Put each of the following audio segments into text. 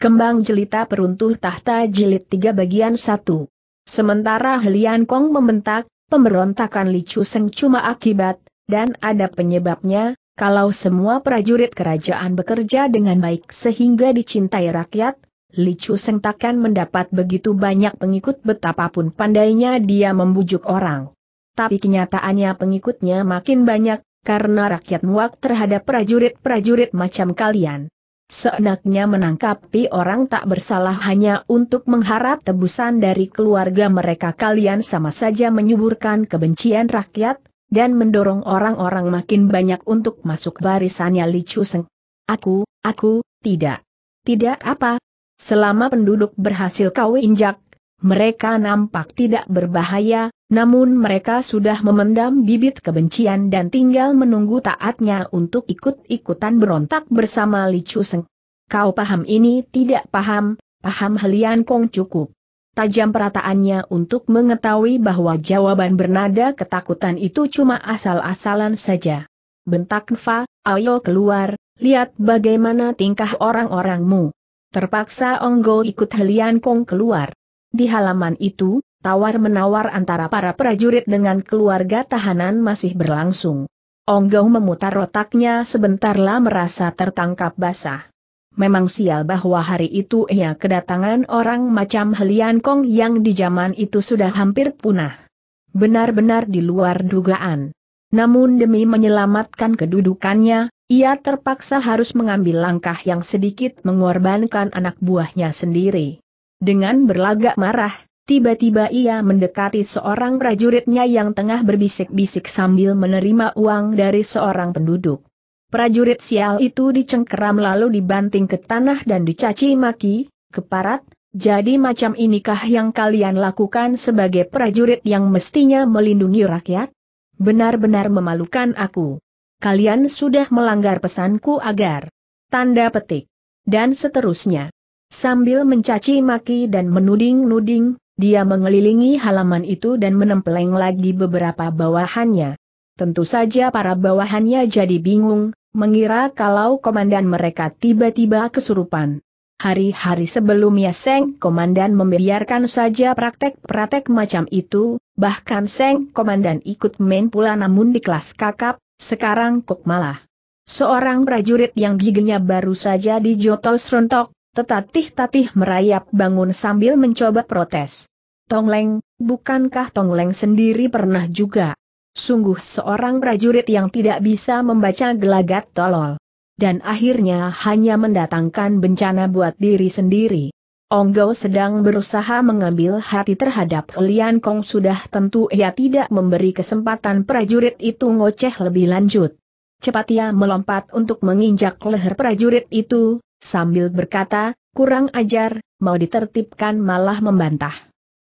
Kembang jelita peruntuh tahta jilid 3 bagian 1. Sementara Helian Kong membentak, pemberontakan Li Chu Chuseng cuma akibat, dan ada penyebabnya, kalau semua prajurit kerajaan bekerja dengan baik sehingga dicintai rakyat, Li Chu Chuseng takkan mendapat begitu banyak pengikut betapapun pandainya dia membujuk orang. Tapi kenyataannya pengikutnya makin banyak, karena rakyat muak terhadap prajurit-prajurit macam kalian. Seenaknya menangkapi orang tak bersalah hanya untuk mengharap tebusan dari keluarga mereka kalian sama saja menyuburkan kebencian rakyat, dan mendorong orang-orang makin banyak untuk masuk barisannya Li Chuseng. Aku, aku, tidak. Tidak apa. Selama penduduk berhasil kau injak, mereka nampak tidak berbahaya, namun mereka sudah memendam bibit kebencian dan tinggal menunggu taatnya untuk ikut-ikutan berontak bersama Li Chuseng. Kau paham ini tidak paham, paham Helian Kong cukup. Tajam perataannya untuk mengetahui bahwa jawaban bernada ketakutan itu cuma asal-asalan saja. Bentak Fa, ayo keluar, lihat bagaimana tingkah orang-orangmu. Terpaksa Onggo ikut Helian Kong keluar. Di halaman itu, Tawar-menawar antara para prajurit dengan keluarga tahanan masih berlangsung. Onggong memutar otaknya sebentarlah merasa tertangkap basah. Memang sial bahwa hari itu ia kedatangan orang macam Helian Kong yang di zaman itu sudah hampir punah. Benar-benar di luar dugaan. Namun demi menyelamatkan kedudukannya, ia terpaksa harus mengambil langkah yang sedikit mengorbankan anak buahnya sendiri. Dengan berlagak marah, Tiba-tiba ia mendekati seorang prajuritnya yang tengah berbisik-bisik sambil menerima uang dari seorang penduduk. Prajurit sial itu dicengkeram lalu dibanting ke tanah dan dicaci maki, keparat, jadi macam inikah yang kalian lakukan sebagai prajurit yang mestinya melindungi rakyat? Benar-benar memalukan aku. Kalian sudah melanggar pesanku agar tanda petik, dan seterusnya. Sambil mencaci maki dan menuding-nuding, dia mengelilingi halaman itu dan menempeleng lagi beberapa bawahannya. Tentu saja para bawahannya jadi bingung, mengira kalau komandan mereka tiba-tiba kesurupan. Hari-hari sebelumnya Seng Komandan membiarkan saja praktek-praktek macam itu, bahkan Seng Komandan ikut main pula namun di kelas kakap, sekarang kok malah. Seorang prajurit yang giginya baru saja dijotos rontok, Tetatih-tatih merayap bangun sambil mencoba protes. Tongleng, bukankah Tongleng sendiri pernah juga? Sungguh seorang prajurit yang tidak bisa membaca gelagat tolol. Dan akhirnya hanya mendatangkan bencana buat diri sendiri. Onggo sedang berusaha mengambil hati terhadap Lian Kong sudah tentu ia tidak memberi kesempatan prajurit itu ngoceh lebih lanjut. Cepat ia melompat untuk menginjak leher prajurit itu, sambil berkata, kurang ajar, mau ditertibkan malah membantah.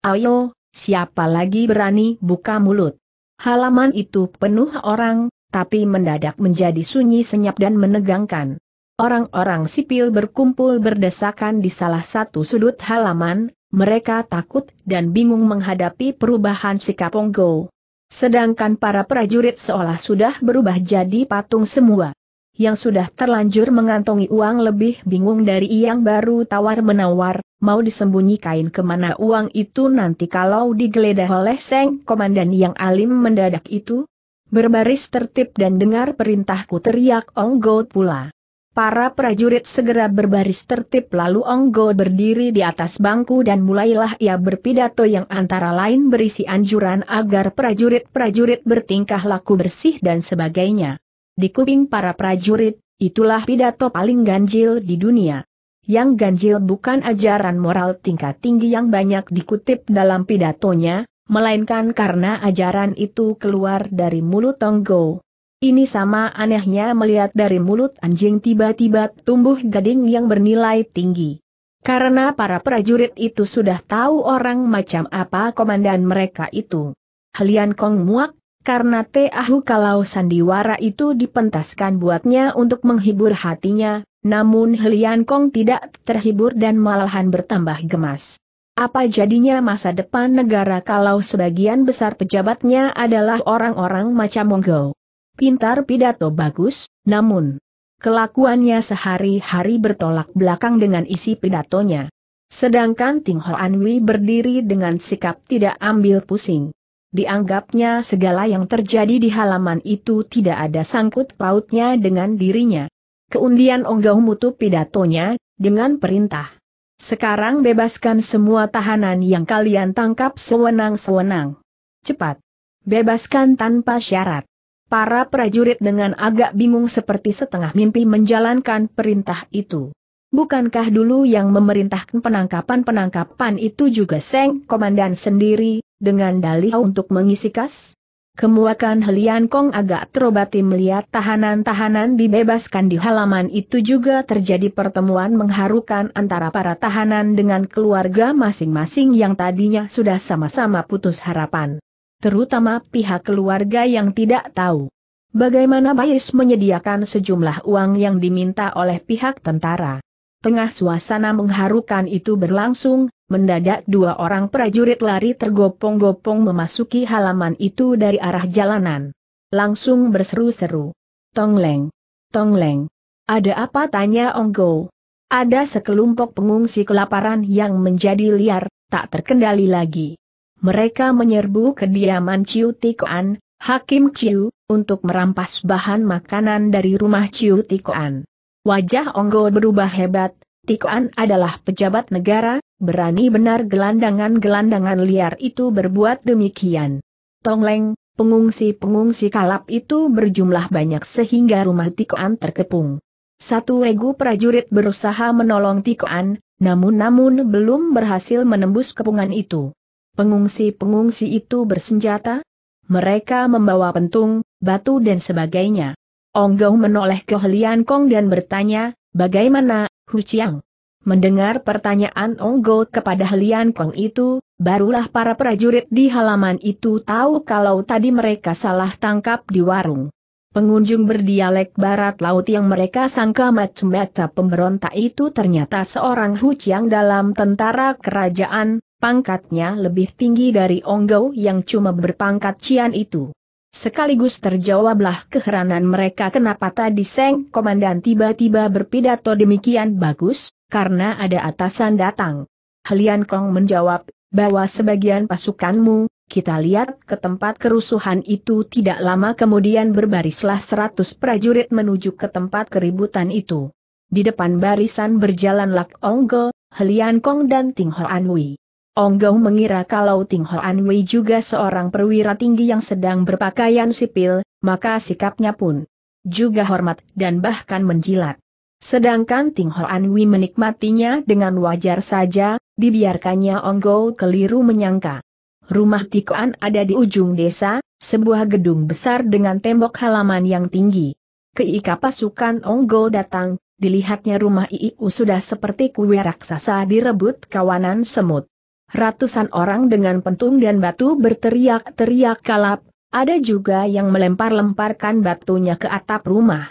Ayo, siapa lagi berani buka mulut? Halaman itu penuh orang, tapi mendadak menjadi sunyi senyap dan menegangkan. Orang-orang sipil berkumpul berdesakan di salah satu sudut halaman, mereka takut dan bingung menghadapi perubahan sikap Onggo. Sedangkan para prajurit seolah sudah berubah jadi patung semua yang sudah terlanjur mengantongi uang lebih bingung dari yang baru tawar-menawar, mau disembunyikan kemana uang itu nanti kalau digeledah oleh Seng Komandan yang alim mendadak itu? Berbaris tertib dan dengar perintahku teriak Onggo pula. Para prajurit segera berbaris tertib lalu Onggo berdiri di atas bangku dan mulailah ia berpidato yang antara lain berisi anjuran agar prajurit-prajurit bertingkah laku bersih dan sebagainya. Di kuping para prajurit, itulah pidato paling ganjil di dunia. Yang ganjil bukan ajaran moral tingkat tinggi yang banyak dikutip dalam pidatonya, melainkan karena ajaran itu keluar dari mulut Tonggo. Ini sama anehnya melihat dari mulut anjing tiba-tiba tumbuh gading yang bernilai tinggi. Karena para prajurit itu sudah tahu orang macam apa komandan mereka itu. Helian Kong muak, karena Tahu kalau sandiwara itu dipentaskan buatnya untuk menghibur hatinya, namun Helian Kong tidak terhibur dan malahan bertambah gemas. Apa jadinya masa depan negara kalau sebagian besar pejabatnya adalah orang-orang macam Monggo? Pintar pidato bagus, namun kelakuannya sehari-hari bertolak belakang dengan isi pidatonya. Sedangkan Ting Hoan Wei berdiri dengan sikap tidak ambil pusing. Dianggapnya segala yang terjadi di halaman itu tidak ada sangkut pautnya dengan dirinya. Keundian Onggau mutu pidatonya, dengan perintah. Sekarang bebaskan semua tahanan yang kalian tangkap sewenang-sewenang. Cepat. Bebaskan tanpa syarat. Para prajurit dengan agak bingung seperti setengah mimpi menjalankan perintah itu. Bukankah dulu yang memerintahkan penangkapan-penangkapan itu juga Seng Komandan sendiri, dengan dalih untuk mengisi kas? Kemuakan Helian Kong agak terobati melihat tahanan-tahanan dibebaskan di halaman itu juga terjadi pertemuan mengharukan antara para tahanan dengan keluarga masing-masing yang tadinya sudah sama-sama putus harapan. Terutama pihak keluarga yang tidak tahu. Bagaimana Bayis menyediakan sejumlah uang yang diminta oleh pihak tentara. Tengah suasana mengharukan itu berlangsung, mendadak dua orang prajurit lari tergopong-gopong memasuki halaman itu dari arah jalanan. Langsung berseru-seru. Tong leng, Tong leng, Ada apa tanya Onggo? Ada sekelompok pengungsi kelaparan yang menjadi liar, tak terkendali lagi. Mereka menyerbu kediaman Ciu Tikoan, Hakim Ciu, untuk merampas bahan makanan dari rumah Ciu Tikoan. Wajah Onggo berubah hebat, Tikoan adalah pejabat negara, berani benar gelandangan-gelandangan liar itu berbuat demikian. Tongleng, pengungsi-pengungsi kalap itu berjumlah banyak sehingga rumah Tikoan terkepung. Satu regu prajurit berusaha menolong Tikoan, namun namun belum berhasil menembus kepungan itu. Pengungsi-pengungsi itu bersenjata, mereka membawa pentung, batu dan sebagainya. Onggong menoleh ke Hlian Kong dan bertanya, bagaimana, Hu Chiang? Mendengar pertanyaan Onggo kepada Helian Kong itu, barulah para prajurit di halaman itu tahu kalau tadi mereka salah tangkap di warung. Pengunjung berdialek barat laut yang mereka sangka macam-macam pemberontak itu ternyata seorang huciang dalam tentara kerajaan, pangkatnya lebih tinggi dari Onggo yang cuma berpangkat cian itu. Sekaligus terjawablah keheranan mereka kenapa tadi Seng Komandan tiba-tiba berpidato demikian bagus, karena ada atasan datang. Helian Kong menjawab, bahwa sebagian pasukanmu, kita lihat ke tempat kerusuhan itu tidak lama kemudian berbarislah seratus prajurit menuju ke tempat keributan itu. Di depan barisan berjalan Lak Onggo, Helian Kong dan Ting Ho Anwi. Onggo mengira kalau Ting Ho Anwi juga seorang perwira tinggi yang sedang berpakaian sipil, maka sikapnya pun juga hormat dan bahkan menjilat. Sedangkan Ting Hoanwi menikmatinya dengan wajar saja, dibiarkannya Onggo keliru menyangka. Rumah Tikoan ada di ujung desa, sebuah gedung besar dengan tembok halaman yang tinggi. Keika pasukan Onggo datang, dilihatnya rumah Iiu sudah seperti kue raksasa direbut kawanan semut. Ratusan orang dengan pentung dan batu berteriak-teriak kalap, ada juga yang melempar-lemparkan batunya ke atap rumah.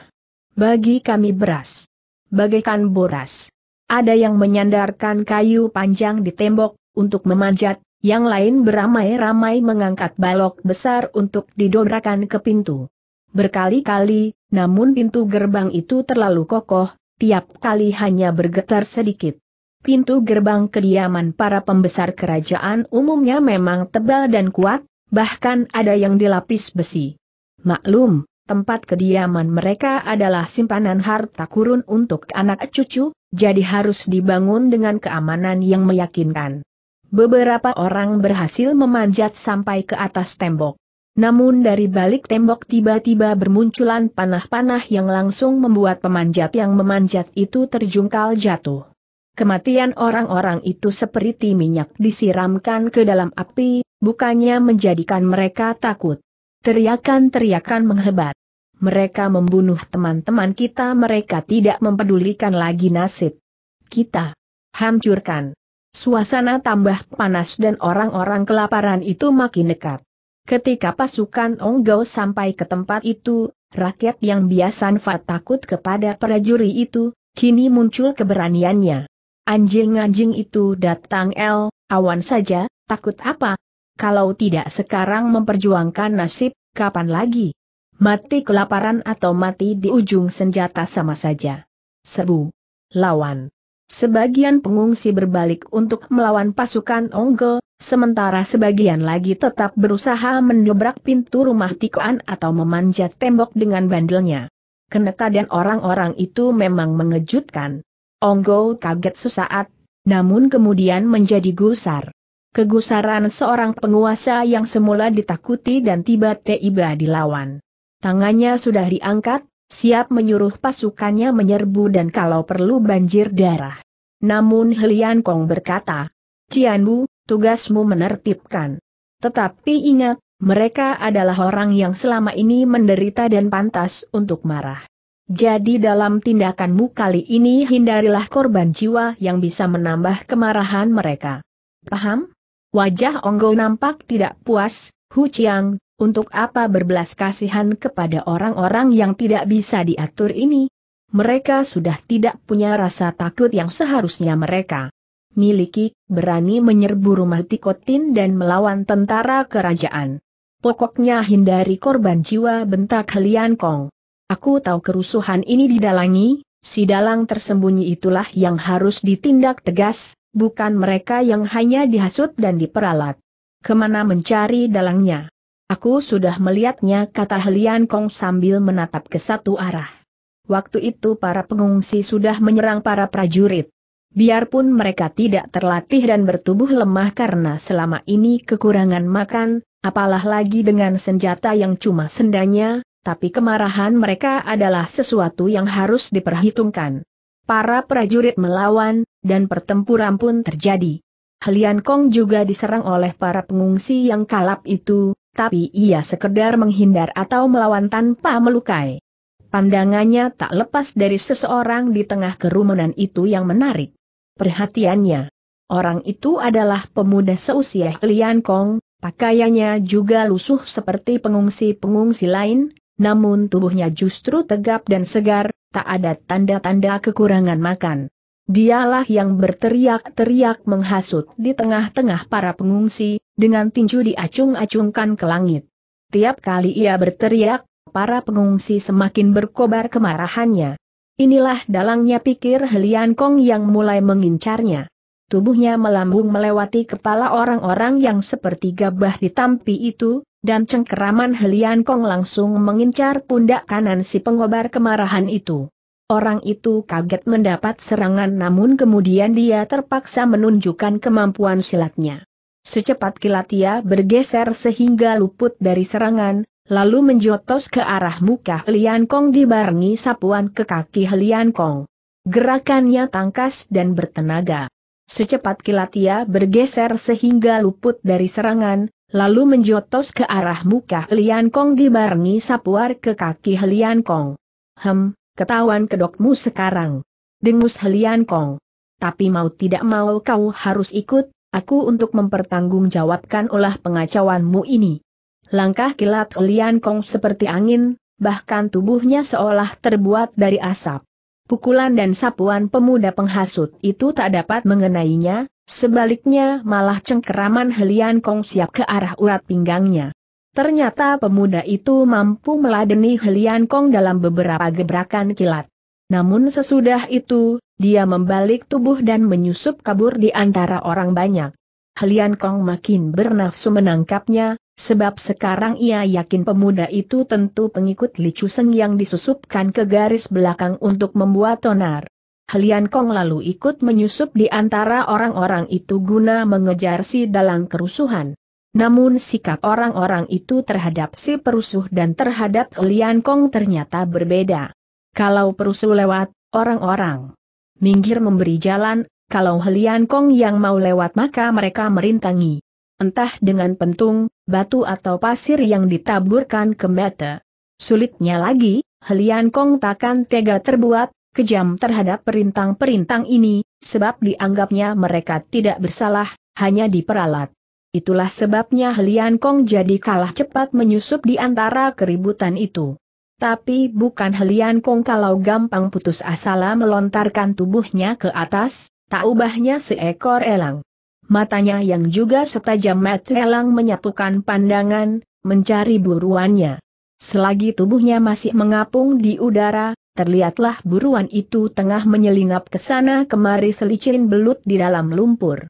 Bagi kami beras bagaikan boras. Ada yang menyandarkan kayu panjang di tembok, untuk memanjat, yang lain beramai-ramai mengangkat balok besar untuk didobrakan ke pintu. Berkali-kali, namun pintu gerbang itu terlalu kokoh, tiap kali hanya bergetar sedikit. Pintu gerbang kediaman para pembesar kerajaan umumnya memang tebal dan kuat, bahkan ada yang dilapis besi. Maklum, tempat kediaman mereka adalah simpanan harta kurun untuk anak cucu, jadi harus dibangun dengan keamanan yang meyakinkan. Beberapa orang berhasil memanjat sampai ke atas tembok. Namun dari balik tembok tiba-tiba bermunculan panah-panah yang langsung membuat pemanjat yang memanjat itu terjungkal jatuh. Kematian orang-orang itu seperti minyak disiramkan ke dalam api, bukannya menjadikan mereka takut. Teriakan-teriakan menghebat. Mereka membunuh teman-teman kita mereka tidak mempedulikan lagi nasib. Kita hancurkan. Suasana tambah panas dan orang-orang kelaparan itu makin dekat. Ketika pasukan Onggau sampai ke tempat itu, rakyat yang biasa nfa takut kepada prajurit itu, kini muncul keberaniannya. Anjing-anjing itu datang El, awan saja, takut apa, kalau tidak sekarang memperjuangkan nasib, kapan lagi? Mati kelaparan atau mati di ujung senjata sama saja. Sebu. Lawan. Sebagian pengungsi berbalik untuk melawan pasukan Ongge, sementara sebagian lagi tetap berusaha mendobrak pintu rumah Tikoan atau memanjat tembok dengan bandelnya. Kenekadian orang-orang itu memang mengejutkan. Ongo kaget sesaat, namun kemudian menjadi gusar. Kegusaran seorang penguasa yang semula ditakuti dan tiba-tiba dilawan. Tangannya sudah diangkat, siap menyuruh pasukannya menyerbu dan kalau perlu banjir darah. Namun Helian Kong berkata, Cianbu, tugasmu menertibkan. Tetapi ingat, mereka adalah orang yang selama ini menderita dan pantas untuk marah. Jadi dalam tindakanmu kali ini hindarilah korban jiwa yang bisa menambah kemarahan mereka. Paham? Wajah Onggo nampak tidak puas, Hu Chiang, untuk apa berbelas kasihan kepada orang-orang yang tidak bisa diatur ini? Mereka sudah tidak punya rasa takut yang seharusnya mereka miliki, berani menyerbu rumah Tikotin dan melawan tentara kerajaan. Pokoknya hindari korban jiwa bentak Helian Kong. Aku tahu kerusuhan ini didalangi, si dalang tersembunyi itulah yang harus ditindak tegas, bukan mereka yang hanya dihasut dan diperalat. Kemana mencari dalangnya? Aku sudah melihatnya kata Helian Kong sambil menatap ke satu arah. Waktu itu para pengungsi sudah menyerang para prajurit. Biarpun mereka tidak terlatih dan bertubuh lemah karena selama ini kekurangan makan, apalah lagi dengan senjata yang cuma sendanya, tapi kemarahan mereka adalah sesuatu yang harus diperhitungkan. Para prajurit melawan, dan pertempuran pun terjadi. Helian Kong juga diserang oleh para pengungsi yang kalap itu, tapi ia sekedar menghindar atau melawan tanpa melukai. Pandangannya tak lepas dari seseorang di tengah kerumunan itu yang menarik. Perhatiannya. Orang itu adalah pemuda seusia Helian Kong, pakaiannya juga lusuh seperti pengungsi-pengungsi lain, namun tubuhnya justru tegap dan segar, tak ada tanda-tanda kekurangan makan. Dialah yang berteriak-teriak menghasut di tengah-tengah para pengungsi, dengan tinju diacung-acungkan ke langit. Tiap kali ia berteriak, para pengungsi semakin berkobar kemarahannya. Inilah dalangnya pikir Helian Kong yang mulai mengincarnya. Tubuhnya melambung melewati kepala orang-orang yang seperti gabah ditampi itu, dan cengkeraman Helian Kong langsung mengincar pundak kanan si pengobar kemarahan itu. Orang itu kaget mendapat serangan namun kemudian dia terpaksa menunjukkan kemampuan silatnya. Secepat kilat ia bergeser sehingga luput dari serangan, lalu menjotos ke arah muka Helian Kong dibarengi sapuan ke kaki Helian Kong. Gerakannya tangkas dan bertenaga. Secepat kilat ia bergeser sehingga luput dari serangan, lalu menjotos ke arah muka Helian Kong dibarengi sapuar ke kaki Helian Kong. Hem, ketahuan kedokmu sekarang. Dengus Helian Kong. Tapi mau tidak mau kau harus ikut, aku untuk mempertanggungjawabkan olah pengacauanmu ini. Langkah kilat Helian Kong seperti angin, bahkan tubuhnya seolah terbuat dari asap. Pukulan dan sapuan pemuda penghasut itu tak dapat mengenainya, sebaliknya malah cengkeraman Helian Kong siap ke arah urat pinggangnya. Ternyata pemuda itu mampu meladeni Helian Kong dalam beberapa gebrakan kilat. Namun sesudah itu, dia membalik tubuh dan menyusup kabur di antara orang banyak. Helian Kong makin bernafsu menangkapnya, sebab sekarang ia yakin pemuda itu tentu pengikut Li Chuseng yang disusupkan ke garis belakang untuk membuat tonar. Helian Kong lalu ikut menyusup di antara orang-orang itu guna mengejar si dalang kerusuhan. Namun sikap orang-orang itu terhadap si perusuh dan terhadap Lian Kong ternyata berbeda. Kalau perusuh lewat, orang-orang minggir memberi jalan, kalau Lian Kong yang mau lewat maka mereka merintangi. Entah dengan pentung, batu atau pasir yang ditaburkan ke mata. Sulitnya lagi, Lian Kong takkan tega terbuat kejam terhadap perintang-perintang ini, sebab dianggapnya mereka tidak bersalah, hanya diperalat. Itulah sebabnya Lian Kong jadi kalah cepat menyusup di antara keributan itu. Tapi bukan Helian Kong kalau gampang putus asala melontarkan tubuhnya ke atas, tak ubahnya seekor elang. Matanya yang juga setajam mata elang menyapukan pandangan, mencari buruannya. Selagi tubuhnya masih mengapung di udara, terlihatlah buruan itu tengah menyelinap ke sana kemari selicin belut di dalam lumpur.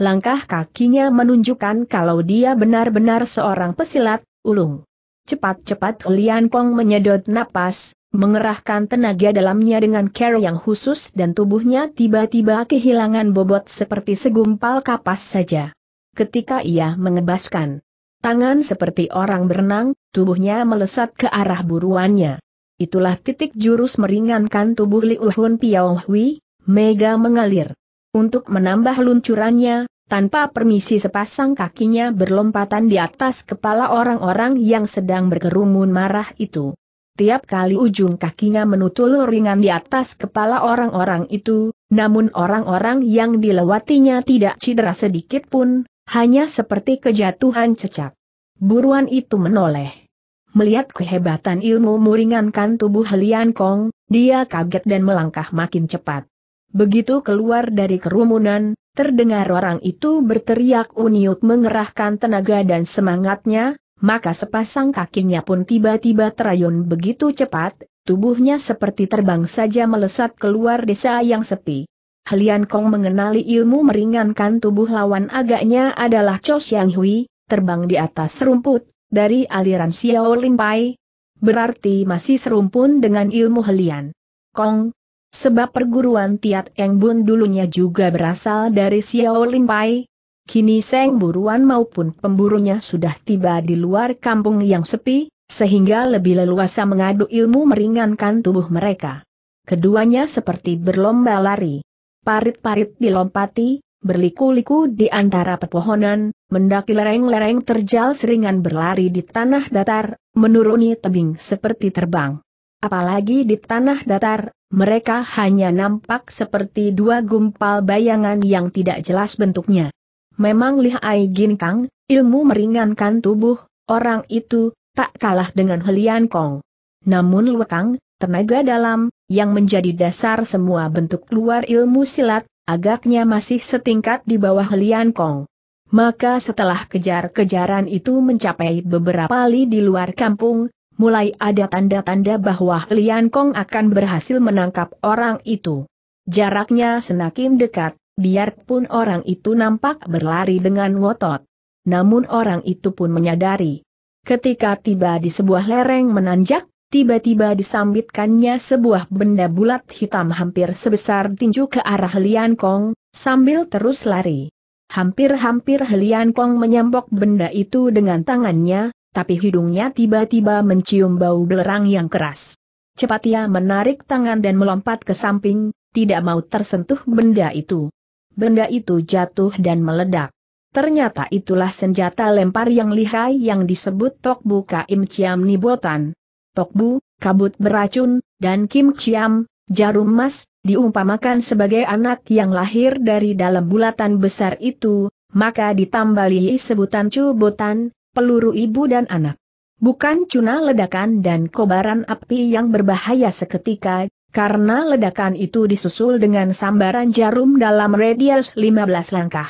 Langkah kakinya menunjukkan kalau dia benar-benar seorang pesilat, ulung. Cepat-cepat Lian Kong menyedot napas, mengerahkan tenaga dalamnya dengan care yang khusus dan tubuhnya tiba-tiba kehilangan bobot seperti segumpal kapas saja. Ketika ia mengebaskan tangan seperti orang berenang, tubuhnya melesat ke arah buruannya. Itulah titik jurus meringankan tubuh Li Hun Piao Hui, mega mengalir. Untuk menambah luncurannya, tanpa permisi sepasang kakinya berlompatan di atas kepala orang-orang yang sedang berkerumun marah itu. Tiap kali ujung kakinya menutul ringan di atas kepala orang-orang itu, namun orang-orang yang dilewatinya tidak cedera sedikit pun, hanya seperti kejatuhan cecak. Buruan itu menoleh. Melihat kehebatan ilmu muringankan tubuh Helian Kong, dia kaget dan melangkah makin cepat. Begitu keluar dari kerumunan, terdengar orang itu berteriak Uniuk mengerahkan tenaga dan semangatnya, maka sepasang kakinya pun tiba-tiba terayun begitu cepat, tubuhnya seperti terbang saja melesat keluar desa yang sepi. Helian Kong mengenali ilmu meringankan tubuh lawan agaknya adalah Cho Xiang Hui, terbang di atas rumput, dari aliran Xiao Limpai. Berarti masih serumpun dengan ilmu Helian. Kong, Sebab perguruan Tiat Eng Bun dulunya juga berasal dari Xiao Limpai. Kini Seng Buruan maupun pemburunya sudah tiba di luar kampung yang sepi, sehingga lebih leluasa mengadu ilmu meringankan tubuh mereka. Keduanya seperti berlomba lari. Parit-parit dilompati, berliku-liku di antara pepohonan, mendaki lereng-lereng terjal seringan berlari di tanah datar, menuruni tebing seperti terbang. Apalagi di tanah datar, mereka hanya nampak seperti dua gumpal bayangan yang tidak jelas bentuknya. Memang lihai ginkang, ilmu meringankan tubuh, orang itu, tak kalah dengan Helian Kong. Namun lekang, tenaga dalam, yang menjadi dasar semua bentuk luar ilmu silat, agaknya masih setingkat di bawah Helian Kong. Maka setelah kejar-kejaran itu mencapai beberapa li di luar kampung, mulai ada tanda-tanda bahwa Lian Kong akan berhasil menangkap orang itu. Jaraknya semakin dekat, biarpun orang itu nampak berlari dengan ngotot. Namun orang itu pun menyadari. Ketika tiba di sebuah lereng menanjak, tiba-tiba disambitkannya sebuah benda bulat hitam hampir sebesar tinju ke arah Lian Kong, sambil terus lari. Hampir-hampir Lian Kong menyambok benda itu dengan tangannya, tapi hidungnya tiba-tiba mencium bau belerang yang keras. Cepat ia menarik tangan dan melompat ke samping, tidak mau tersentuh benda itu. Benda itu jatuh dan meledak. Ternyata itulah senjata lempar yang lihai yang disebut Tokbu Kaim Chiam Nibotan. Tokbu, kabut beracun, dan Kim Chiam, jarum emas, diumpamakan sebagai anak yang lahir dari dalam bulatan besar itu, maka ditambalihi sebutan cubotan, peluru ibu dan anak. Bukan cuna ledakan dan kobaran api yang berbahaya seketika, karena ledakan itu disusul dengan sambaran jarum dalam radius 15 langkah.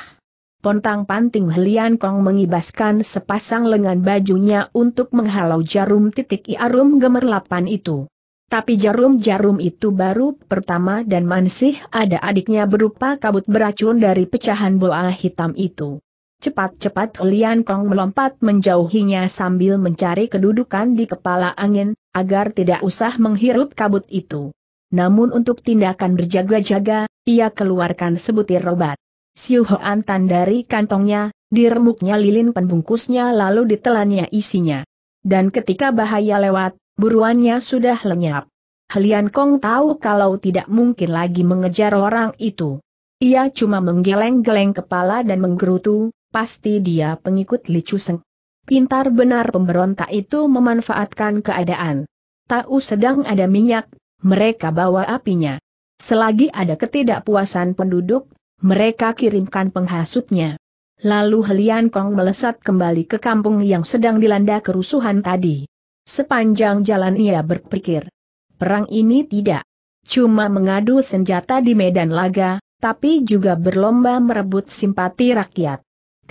Pontang-panting Helian Kong mengibaskan sepasang lengan bajunya untuk menghalau jarum titik iarum gemerlapan itu. Tapi jarum-jarum itu baru pertama dan masih ada adiknya berupa kabut beracun dari pecahan bola hitam itu. Cepat-cepat Lian Kong melompat menjauhinya sambil mencari kedudukan di kepala angin, agar tidak usah menghirup kabut itu. Namun untuk tindakan berjaga-jaga, ia keluarkan sebutir obat. Siu Hoan Tan dari kantongnya, diremuknya lilin pembungkusnya lalu ditelannya isinya. Dan ketika bahaya lewat, buruannya sudah lenyap. Helian Kong tahu kalau tidak mungkin lagi mengejar orang itu. Ia cuma menggeleng-geleng kepala dan menggerutu, pasti dia pengikut Li Chuseng. Pintar benar pemberontak itu memanfaatkan keadaan. Tahu sedang ada minyak, mereka bawa apinya. Selagi ada ketidakpuasan penduduk, mereka kirimkan penghasutnya. Lalu Helian Kong melesat kembali ke kampung yang sedang dilanda kerusuhan tadi. Sepanjang jalan ia berpikir, perang ini tidak cuma mengadu senjata di medan laga, tapi juga berlomba merebut simpati rakyat.